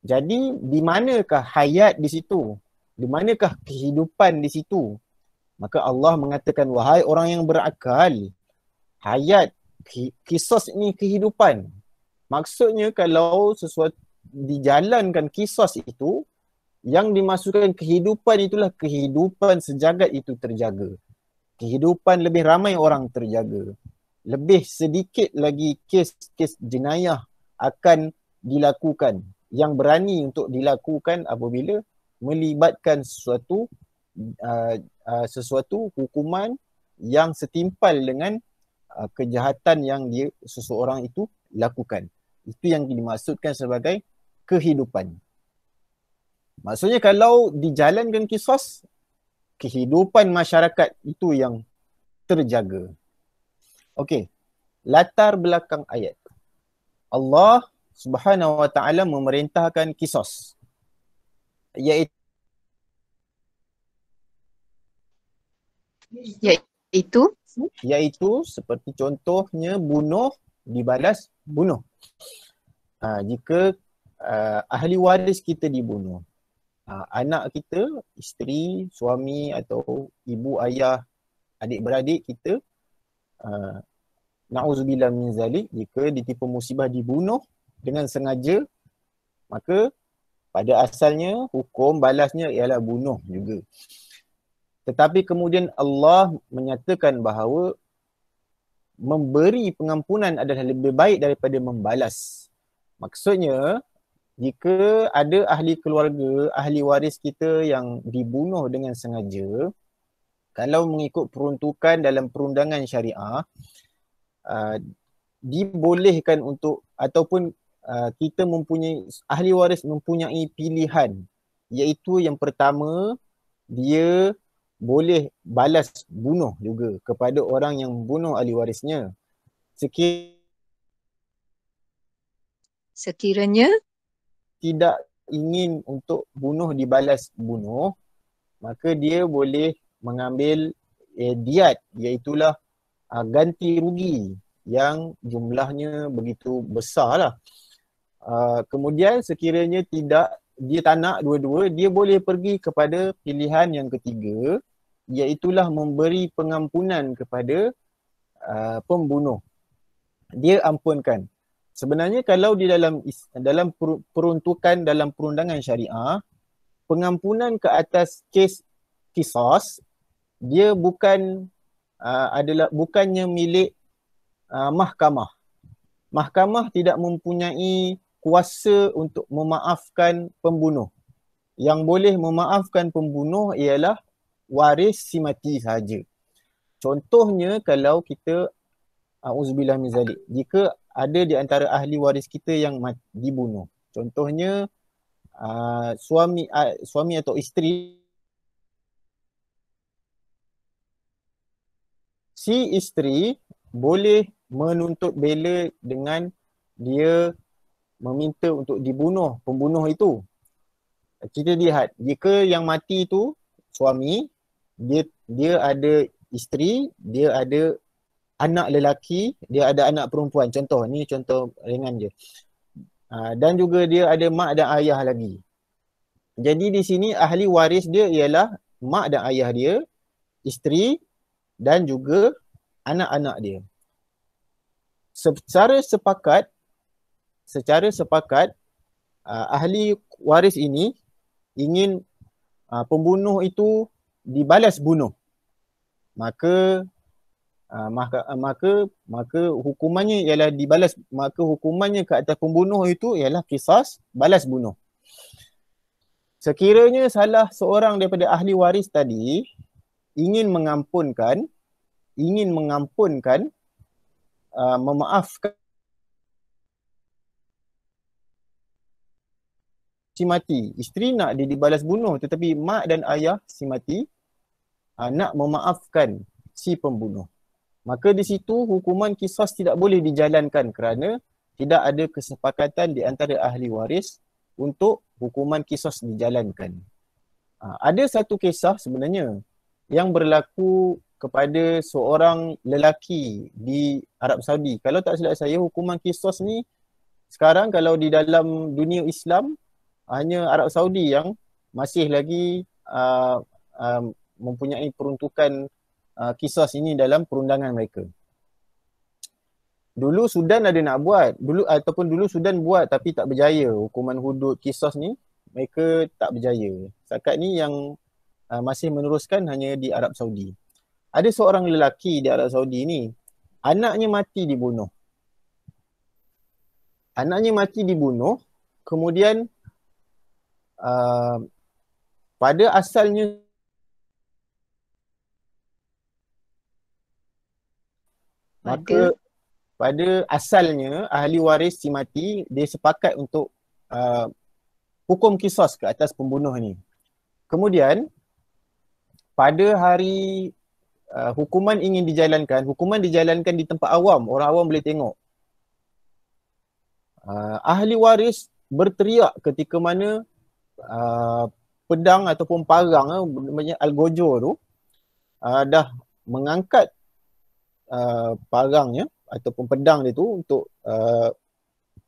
Jadi di manakah hayat di situ? Di manakah kehidupan di situ? Maka Allah mengatakan wahai orang yang berakal, hayat kisos ini kehidupan. Maksudnya kalau sesuatu dijalankan kisos itu, yang dimasukkan kehidupan itulah kehidupan sejagat itu terjaga. Kehidupan lebih ramai orang terjaga. Lebih sedikit lagi kes-kes jenayah akan dilakukan yang berani untuk dilakukan apabila melibatkan sesuatu uh, uh, sesuatu hukuman yang setimpal dengan uh, kejahatan yang dia seseorang itu lakukan. Itu yang dimaksudkan sebagai kehidupan. Maksudnya kalau dijalankan kisos, kehidupan masyarakat itu yang terjaga. Okey, latar belakang ayat. Allah Subhanahu Wa Taala memerintahkan kisos. Iaitu Iaitu? Iaitu seperti contohnya bunuh, dibalas, bunuh. Ha, jika uh, ahli waris kita dibunuh. Ah, anak kita, isteri, suami atau ibu ayah, adik-beradik kita uh, na'uzubillah min zalik jika ditipu musibah dibunuh dengan sengaja maka pada asalnya hukum balasnya ialah bunuh juga. Tetapi kemudian Allah menyatakan bahawa memberi pengampunan adalah lebih baik daripada membalas. Maksudnya jika ada ahli keluarga, ahli waris kita yang dibunuh dengan sengaja, kalau mengikut peruntukan dalam perundangan syariah, uh, dibolehkan untuk ataupun uh, kita mempunyai ahli waris mempunyai pilihan iaitu yang pertama dia boleh balas bunuh juga kepada orang yang bunuh ahli warisnya. Sekir- Sekiranya tidak ingin untuk bunuh dibalas bunuh maka dia boleh mengambil eh, diat iaitu lah ah, ganti rugi yang jumlahnya begitu besar lah. Uh, ah, kemudian sekiranya tidak dia tak nak dua-dua, dia boleh pergi kepada pilihan yang ketiga iaitulah memberi pengampunan kepada uh, pembunuh. Dia ampunkan sebenarnya kalau di dalam dalam peruntukan dalam perundangan syariah pengampunan ke atas kes kisos dia bukan uh, adalah bukannya milik uh, mahkamah mahkamah tidak mempunyai kuasa untuk memaafkan pembunuh yang boleh memaafkan pembunuh ialah waris si mati saja contohnya kalau kita auzubillah min zalik jika ada di antara ahli waris kita yang dibunuh. Contohnya uh, suami uh, suami atau isteri si isteri boleh menuntut bela dengan dia meminta untuk dibunuh pembunuh itu. Kita lihat jika yang mati itu suami dia dia ada isteri, dia ada anak lelaki, dia ada anak perempuan. Contoh, ni contoh ringan je. Ha, dan juga dia ada mak dan ayah lagi. Jadi di sini ahli waris dia ialah mak dan ayah dia, isteri dan juga anak-anak dia. Secara sepakat, secara sepakat uh, ahli waris ini ingin uh, pembunuh itu dibalas bunuh. Maka Ah, maka, ah, maka maka hukumannya ialah dibalas maka hukumannya ke atas pembunuh itu ialah kisas balas bunuh sekiranya salah seorang daripada ahli waris tadi ingin mengampunkan ingin mengampunkan uh, memaafkan si mati isteri nak dia dibalas bunuh tetapi mak dan ayah si mati uh, nak memaafkan si pembunuh maka di situ hukuman kisos tidak boleh dijalankan kerana tidak ada kesepakatan di antara ahli waris untuk hukuman kisos dijalankan. Ha, ada satu kisah sebenarnya yang berlaku kepada seorang lelaki di Arab Saudi. Kalau tak silap saya, hukuman kisos ni sekarang kalau di dalam dunia Islam hanya Arab Saudi yang masih lagi uh, uh, mempunyai peruntukan uh, kisah ini dalam perundangan mereka. Dulu Sudan ada nak buat, dulu ataupun dulu Sudan buat tapi tak berjaya hukuman hudud kisah ni, mereka tak berjaya. Setakat ni yang uh, masih meneruskan hanya di Arab Saudi. Ada seorang lelaki di Arab Saudi ni, anaknya mati dibunuh. Anaknya mati dibunuh, kemudian uh, pada asalnya Maka pada, pada asalnya ahli waris si mati dia sepakat untuk uh, hukum kisos ke atas pembunuh ni. Kemudian pada hari uh, hukuman ingin dijalankan, hukuman dijalankan di tempat awam, orang awam boleh tengok. Uh, ahli waris berteriak ketika mana uh, pedang ataupun parang, uh, eh, algojo tu uh, dah mengangkat parangnya uh, ataupun pedang dia tu untuk uh,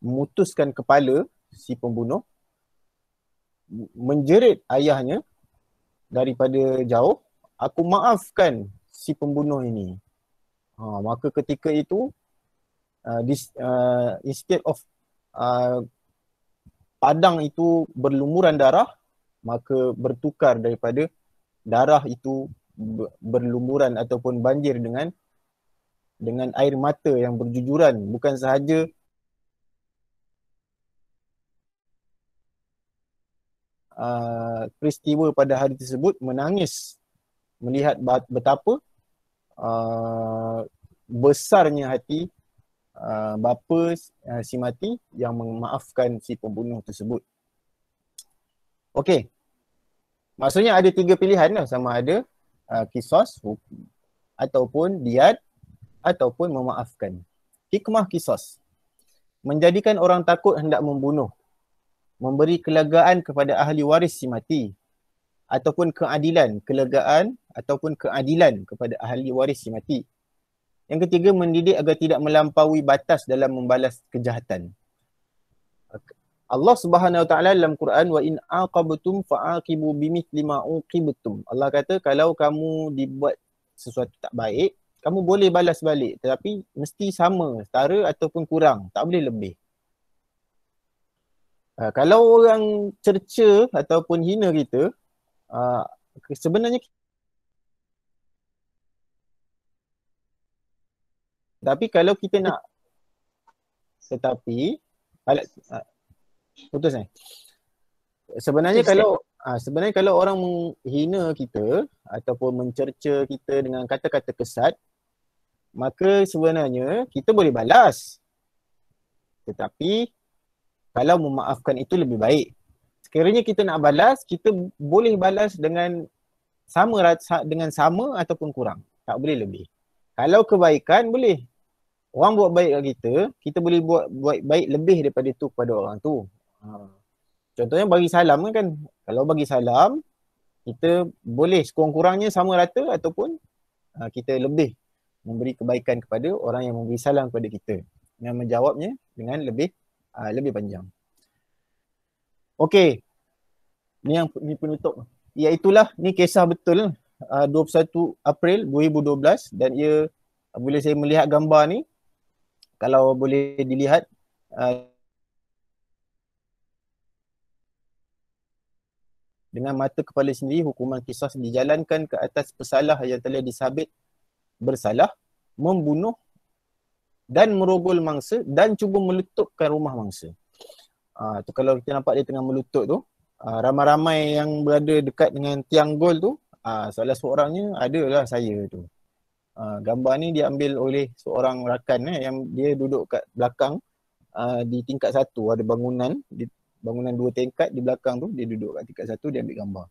memutuskan kepala si pembunuh menjerit ayahnya daripada jauh aku maafkan si pembunuh ini ha, maka ketika itu uh, this, uh, instead of uh, padang itu berlumuran darah maka bertukar daripada darah itu berlumuran ataupun banjir dengan dengan air mata yang berjujuran bukan sahaja ah, peristiwa pada hari tersebut menangis melihat betapa uh, besarnya hati uh, bapa uh, si mati yang memaafkan si pembunuh tersebut. Okey. Maksudnya ada tiga pilihan lah sama ada uh, kisos ataupun diat ataupun memaafkan. Hikmah kisos. Menjadikan orang takut hendak membunuh. Memberi kelegaan kepada ahli waris si mati. Ataupun keadilan, kelegaan ataupun keadilan kepada ahli waris si mati. Yang ketiga, mendidik agar tidak melampaui batas dalam membalas kejahatan. Allah Subhanahu Wa Ta'ala dalam Quran wa in aqabtum fa'aqibu bimithli ma uqibtum. Allah kata kalau kamu dibuat sesuatu tak baik, kamu boleh balas balik tetapi mesti sama setara ataupun kurang tak boleh lebih uh, kalau orang cerca ataupun hina kita uh, sebenarnya tapi kalau kita nak tetapi balas uh, putus eh sebenarnya yes, kalau Ha, sebenarnya kalau orang menghina kita ataupun mencerca kita dengan kata-kata kesat maka sebenarnya kita boleh balas. Tetapi kalau memaafkan itu lebih baik. Sekiranya kita nak balas, kita boleh balas dengan sama rasa dengan sama ataupun kurang. Tak boleh lebih. Kalau kebaikan boleh. Orang buat baik kepada kita, kita boleh buat baik, baik lebih daripada itu kepada orang tu. Ha. Contohnya bagi salam kan. Kalau bagi salam, kita boleh sekurang-kurangnya sama rata ataupun uh, kita lebih memberi kebaikan kepada orang yang memberi salam kepada kita dengan menjawabnya dengan lebih uh, lebih panjang. Okey. Ni yang ni penutup. Iaitulah ya, ni kisah betul ah, uh, 21 April 2012 dan ia uh, ah, bila saya melihat gambar ni kalau boleh dilihat dengan mata kepala sendiri hukuman kisah dijalankan ke atas pesalah yang telah disabit bersalah membunuh dan merogol mangsa dan cuba meletupkan rumah mangsa. Ah uh, tu kalau kita nampak dia tengah melutut tu, uh, ramai-ramai yang berada dekat dengan tiang gol tu, ah uh, salah seorangnya adalah saya tu. Uh, gambar ni ambil oleh seorang rakan eh, yang dia duduk kat belakang uh, di tingkat satu ada bangunan di bangunan dua tingkat di belakang tu dia duduk kat tingkat satu dia ambil gambar.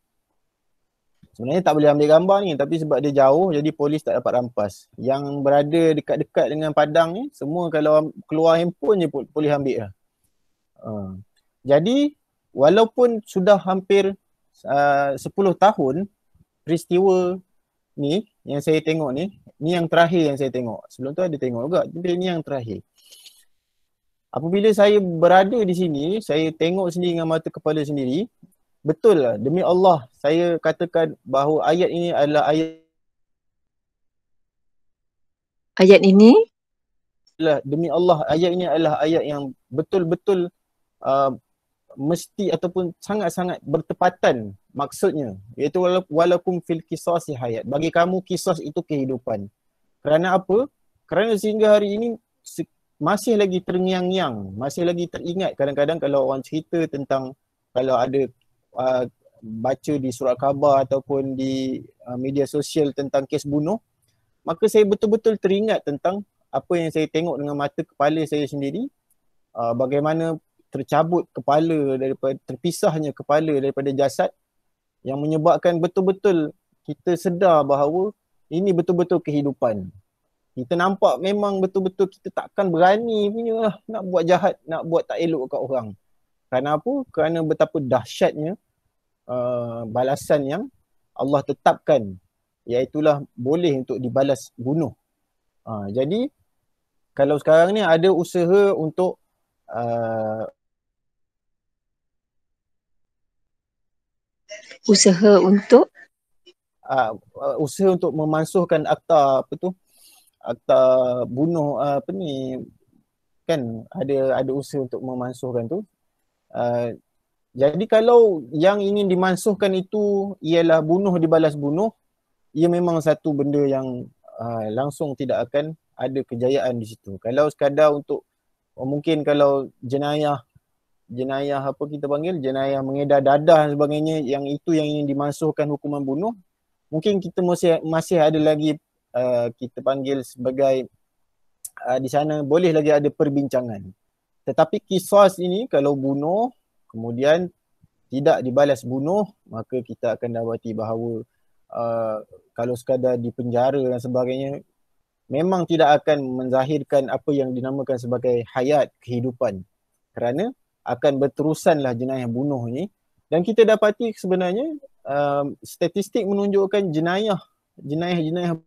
Sebenarnya tak boleh ambil gambar ni tapi sebab dia jauh jadi polis tak dapat rampas. Yang berada dekat-dekat dengan padang ni semua kalau keluar handphone je polis ambil lah. Uh. Jadi walaupun sudah hampir ah, uh, 10 tahun peristiwa ni yang saya tengok ni, ni yang terakhir yang saya tengok. Sebelum tu ada tengok juga tapi ni yang terakhir. Apabila saya berada di sini, saya tengok sendiri dengan mata kepala sendiri betul lah demi Allah saya katakan bahawa ayat ini adalah ayat ayat ini lah demi Allah ayat ini adalah ayat yang betul-betul uh, mesti ataupun sangat-sangat bertepatan maksudnya iaitu walakum fil qisasi hayat bagi kamu kisah itu kehidupan kerana apa kerana sehingga hari ini masih lagi terngiang-ngiang masih lagi teringat kadang-kadang kalau orang cerita tentang kalau ada uh, baca di surat khabar ataupun di uh, media sosial tentang kes bunuh maka saya betul-betul teringat tentang apa yang saya tengok dengan mata kepala saya sendiri uh, bagaimana tercabut kepala daripada terpisahnya kepala daripada jasad yang menyebabkan betul-betul kita sedar bahawa ini betul-betul kehidupan kita nampak memang betul-betul kita takkan berani punya lah, nak buat jahat nak buat tak elok kat orang kerana apa? Kerana betapa dahsyatnya uh, balasan yang Allah tetapkan iaitulah boleh untuk dibalas bunuh. Uh, jadi kalau sekarang ni ada usaha untuk uh, usaha untuk uh, uh usaha untuk memansuhkan akta apa tu akta bunuh uh, apa ni kan ada ada usaha untuk memansuhkan tu Uh, jadi kalau yang ingin dimansuhkan itu ialah bunuh dibalas bunuh, ia memang satu benda yang uh, langsung tidak akan ada kejayaan di situ. Kalau sekadar untuk oh, mungkin kalau jenayah jenayah apa kita panggil jenayah mengedar dadah dan sebagainya yang itu yang ingin dimansuhkan hukuman bunuh mungkin kita masih masih ada lagi uh, kita panggil sebagai uh, di sana boleh lagi ada perbincangan tetapi kisos ini kalau bunuh kemudian tidak dibalas bunuh maka kita akan dapati bahawa uh, kalau sekadar di penjara dan sebagainya memang tidak akan menzahirkan apa yang dinamakan sebagai hayat kehidupan kerana akan berterusanlah jenayah bunuh ini dan kita dapati sebenarnya um, statistik menunjukkan jenayah jenayah-jenayah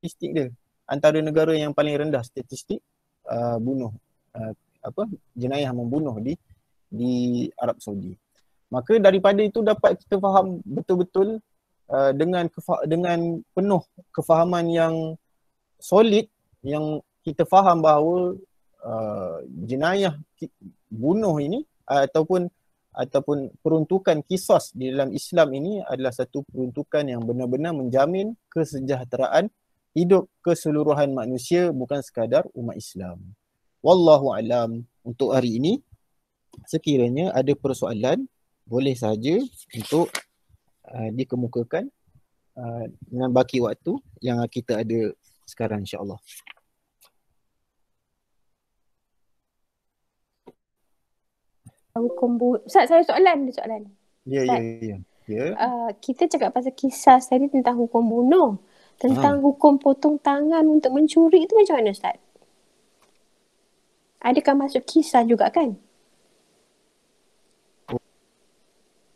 statistik dia antara negara yang paling rendah statistik uh, bunuh uh, apa jenayah membunuh di di Arab Saudi. Maka daripada itu dapat kita faham betul-betul uh, dengan dengan penuh kefahaman yang solid yang kita faham bahawa uh, jenayah bunuh ini uh, ataupun ataupun peruntukan kisos di dalam Islam ini adalah satu peruntukan yang benar-benar menjamin kesejahteraan hidup keseluruhan manusia bukan sekadar umat Islam. Wallahu alam untuk hari ini sekiranya ada persoalan boleh saja untuk uh, dikemukakan uh, dengan baki waktu yang kita ada sekarang insya-Allah. hukum buruk. Ustaz, saya soalan ada soalan. Ya, ya, ya. Ya. Uh, kita cakap pasal kisah tadi tentang hukum bunuh. Tentang Aha. hukum potong tangan untuk mencuri itu macam mana Ustaz? Adakah masuk kisah juga kan?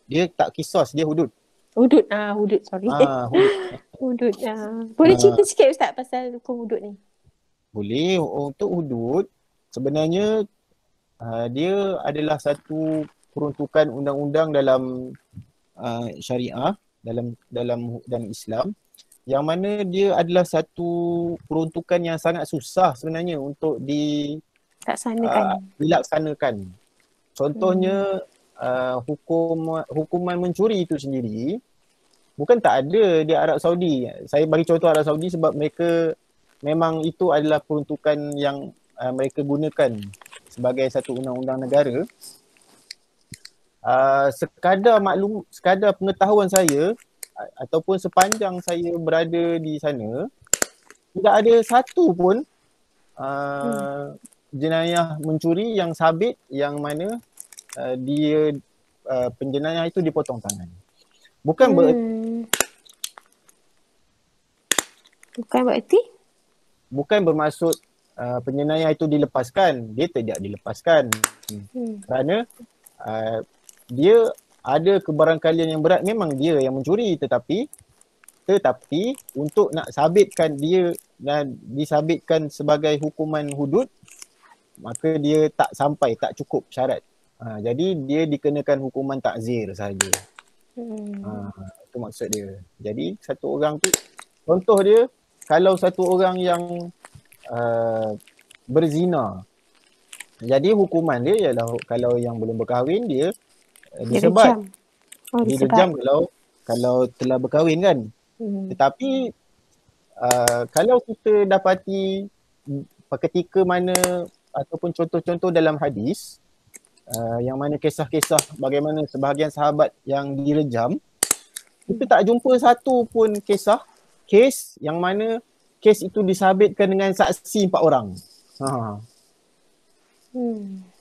Dia tak kisah, dia hudud. Hudud, ah hudud sorry. Ah, hudud. (laughs) ah. Boleh ah. cerita ah. sikit Ustaz pasal hukum hudud ni? Boleh. Untuk hudud, sebenarnya uh, dia adalah satu peruntukan undang-undang dalam uh, syariah dalam dalam dalam Islam yang mana dia adalah satu peruntukan yang sangat susah sebenarnya untuk di kan? ah, dilaksanakan. Uh, Contohnya hmm. uh, hukum hukuman mencuri itu sendiri bukan tak ada di Arab Saudi. Saya bagi contoh Arab Saudi sebab mereka memang itu adalah peruntukan yang uh, mereka gunakan sebagai satu undang-undang negara. Uh, sekadar maklum sekadar pengetahuan saya ataupun sepanjang saya berada di sana tidak ada satu pun uh, jenayah mencuri yang sabit yang mana uh, dia uh, penjenayah itu dipotong tangan. Bukan hmm. bererti Bukan bererti? Bukan bermaksud uh, penjenayah itu dilepaskan, dia tidak dilepaskan. Hmm. Kerana uh, dia ada kebarangkalian yang berat memang dia yang mencuri tetapi tetapi untuk nak sabitkan dia dan disabitkan sebagai hukuman hudud maka dia tak sampai tak cukup syarat ha, jadi dia dikenakan hukuman takzir saja. Hmm. ha, itu maksud dia jadi satu orang tu contoh dia kalau satu orang yang uh, berzina jadi hukuman dia ialah kalau yang belum berkahwin dia Uh, disebat. Dia oh, disebat. jam kalau kalau telah berkahwin kan. Hmm. Tetapi uh, kalau kita dapati ketika mana ataupun contoh-contoh dalam hadis Uh, yang mana kisah-kisah bagaimana sebahagian sahabat yang direjam kita tak jumpa satu pun kisah kes yang mana kes itu disabitkan dengan saksi empat orang ha hmm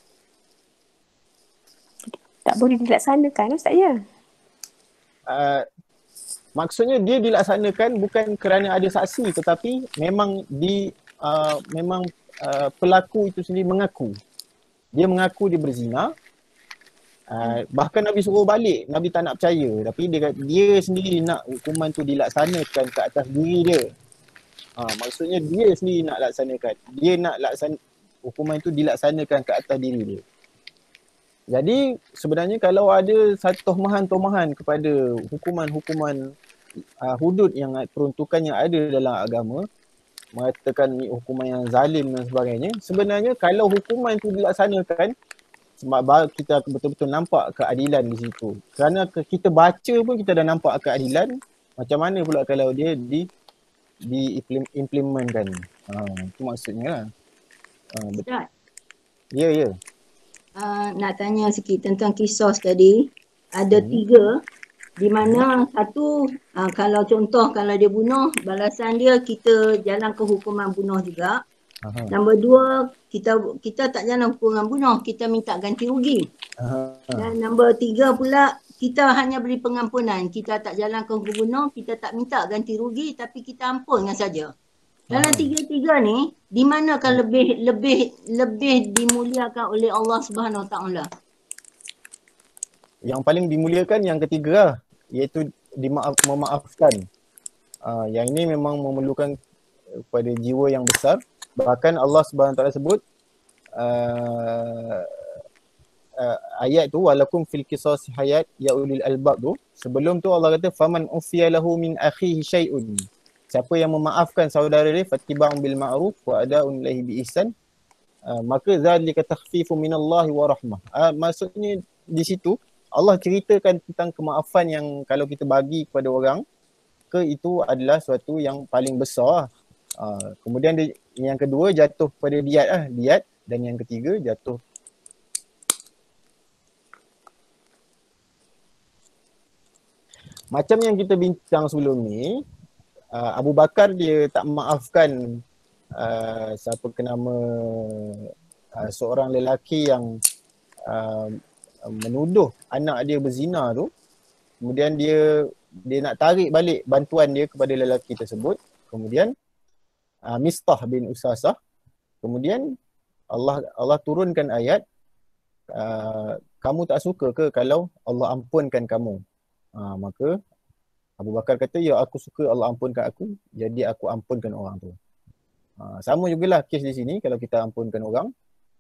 tak boleh dilaksanakan Ustaz ya? Uh, maksudnya dia dilaksanakan bukan kerana ada saksi tetapi memang di uh, memang uh, pelaku itu sendiri mengaku. Dia mengaku dia berzina. Uh, bahkan Nabi suruh balik, Nabi tak nak percaya tapi dia, dia sendiri nak hukuman tu dilaksanakan ke atas diri dia. Uh, maksudnya dia sendiri nak laksanakan. Dia nak laksan hukuman itu dilaksanakan ke atas diri dia. Jadi sebenarnya kalau ada satu tomahan-tomahan kepada hukuman-hukuman uh, hudud yang peruntukan yang ada dalam agama mengatakan ni hukuman yang zalim dan sebagainya sebenarnya kalau hukuman itu dilaksanakan sebab kita betul-betul nampak keadilan di situ kerana kita baca pun kita dah nampak keadilan macam mana pula kalau dia di di implementkan ha, itu maksudnya lah ha, betul. Ya, ya uh, nak tanya sikit tentang kisah tadi ada hmm. tiga di mana satu uh, kalau contoh kalau dia bunuh balasan dia kita jalan ke hukuman bunuh juga Aha. Nombor dua, kita kita tak jalan hukuman bunuh, kita minta ganti rugi. Aha. Dan nombor tiga pula, kita hanya beri pengampunan. Kita tak jalan ke hukuman bunuh, kita tak minta ganti rugi tapi kita ampunkan saja. Dalam tiga-tiga ni, di mana akan lebih lebih lebih dimuliakan oleh Allah Subhanahu Taala? Yang paling dimuliakan yang ketiga lah, iaitu dimaaf, memaafkan. Uh, yang ini memang memerlukan eh, kepada jiwa yang besar. Bahkan Allah Subhanahu Taala sebut uh, uh, ayat tu walakum fil qisas hayat ya ulil albab tu sebelum tu Allah kata faman ufiya min akhihi shay'un siapa yang memaafkan saudara dia fatibang bil ma'ruf wa ada unilahi bi ihsan uh, maka zalika takhfifu minallahi wa rahmah uh, maksudnya di situ Allah ceritakan tentang kemaafan yang kalau kita bagi kepada orang ke itu adalah suatu yang paling besar uh, kemudian dia, yang kedua jatuh pada diat ah diat dan yang ketiga jatuh macam yang kita bincang sebelum ni uh, Abu Bakar dia tak maafkan uh, siapa kenama uh, ah, seorang lelaki yang uh, menuduh anak dia berzina tu kemudian dia dia nak tarik balik bantuan dia kepada lelaki tersebut kemudian uh, Mistah bin Usasah kemudian Allah Allah turunkan ayat uh, kamu tak suka ke kalau Allah ampunkan kamu uh, maka Abu Bakar kata, ya aku suka Allah ampunkan aku, jadi aku ampunkan orang tu. Ha, sama lah kes di sini, kalau kita ampunkan orang,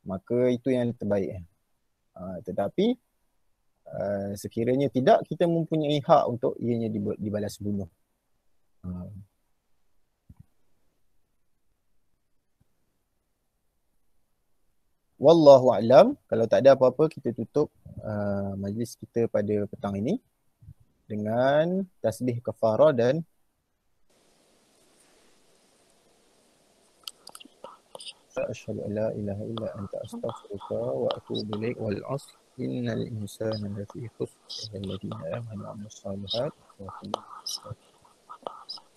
maka itu yang terbaik. Ha, tetapi, uh, sekiranya tidak, kita mempunyai hak untuk ianya dibalas bunuh. Ha. Wallahu a'lam. Kalau tak ada apa-apa kita tutup uh, majlis kita pada petang ini dengan tasbih kafarah dan Asyhadu an la ilaha illa anta astaghfiruka wa atubu ilaik wal asr innal insana lafi khusr alladziina amanu wa amilus salihat wa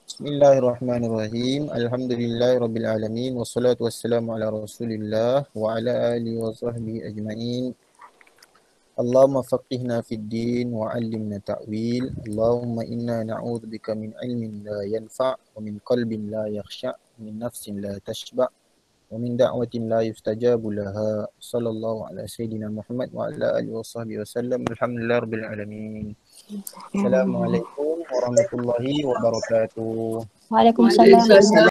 Bismillahirrahmanirrahim. Alhamdulillahi rabbil alamin wassalatu wassalamu ala rasulillah wa ala alihi wa sahbihi ajma'in. اللهم فقهنا في الدين وعلمنا تأويل اللهم إنا نعوذ بك من علم لا ينفع ومن قلب لا يخشع ومن نفس لا تشبع ومن دعوة لا يستجاب لها صلى الله على سيدنا محمد وعلى آله وصحبه وسلم الحمد لله رب العالمين السلام عليكم ورحمة الله وبركاته وعليكم السلام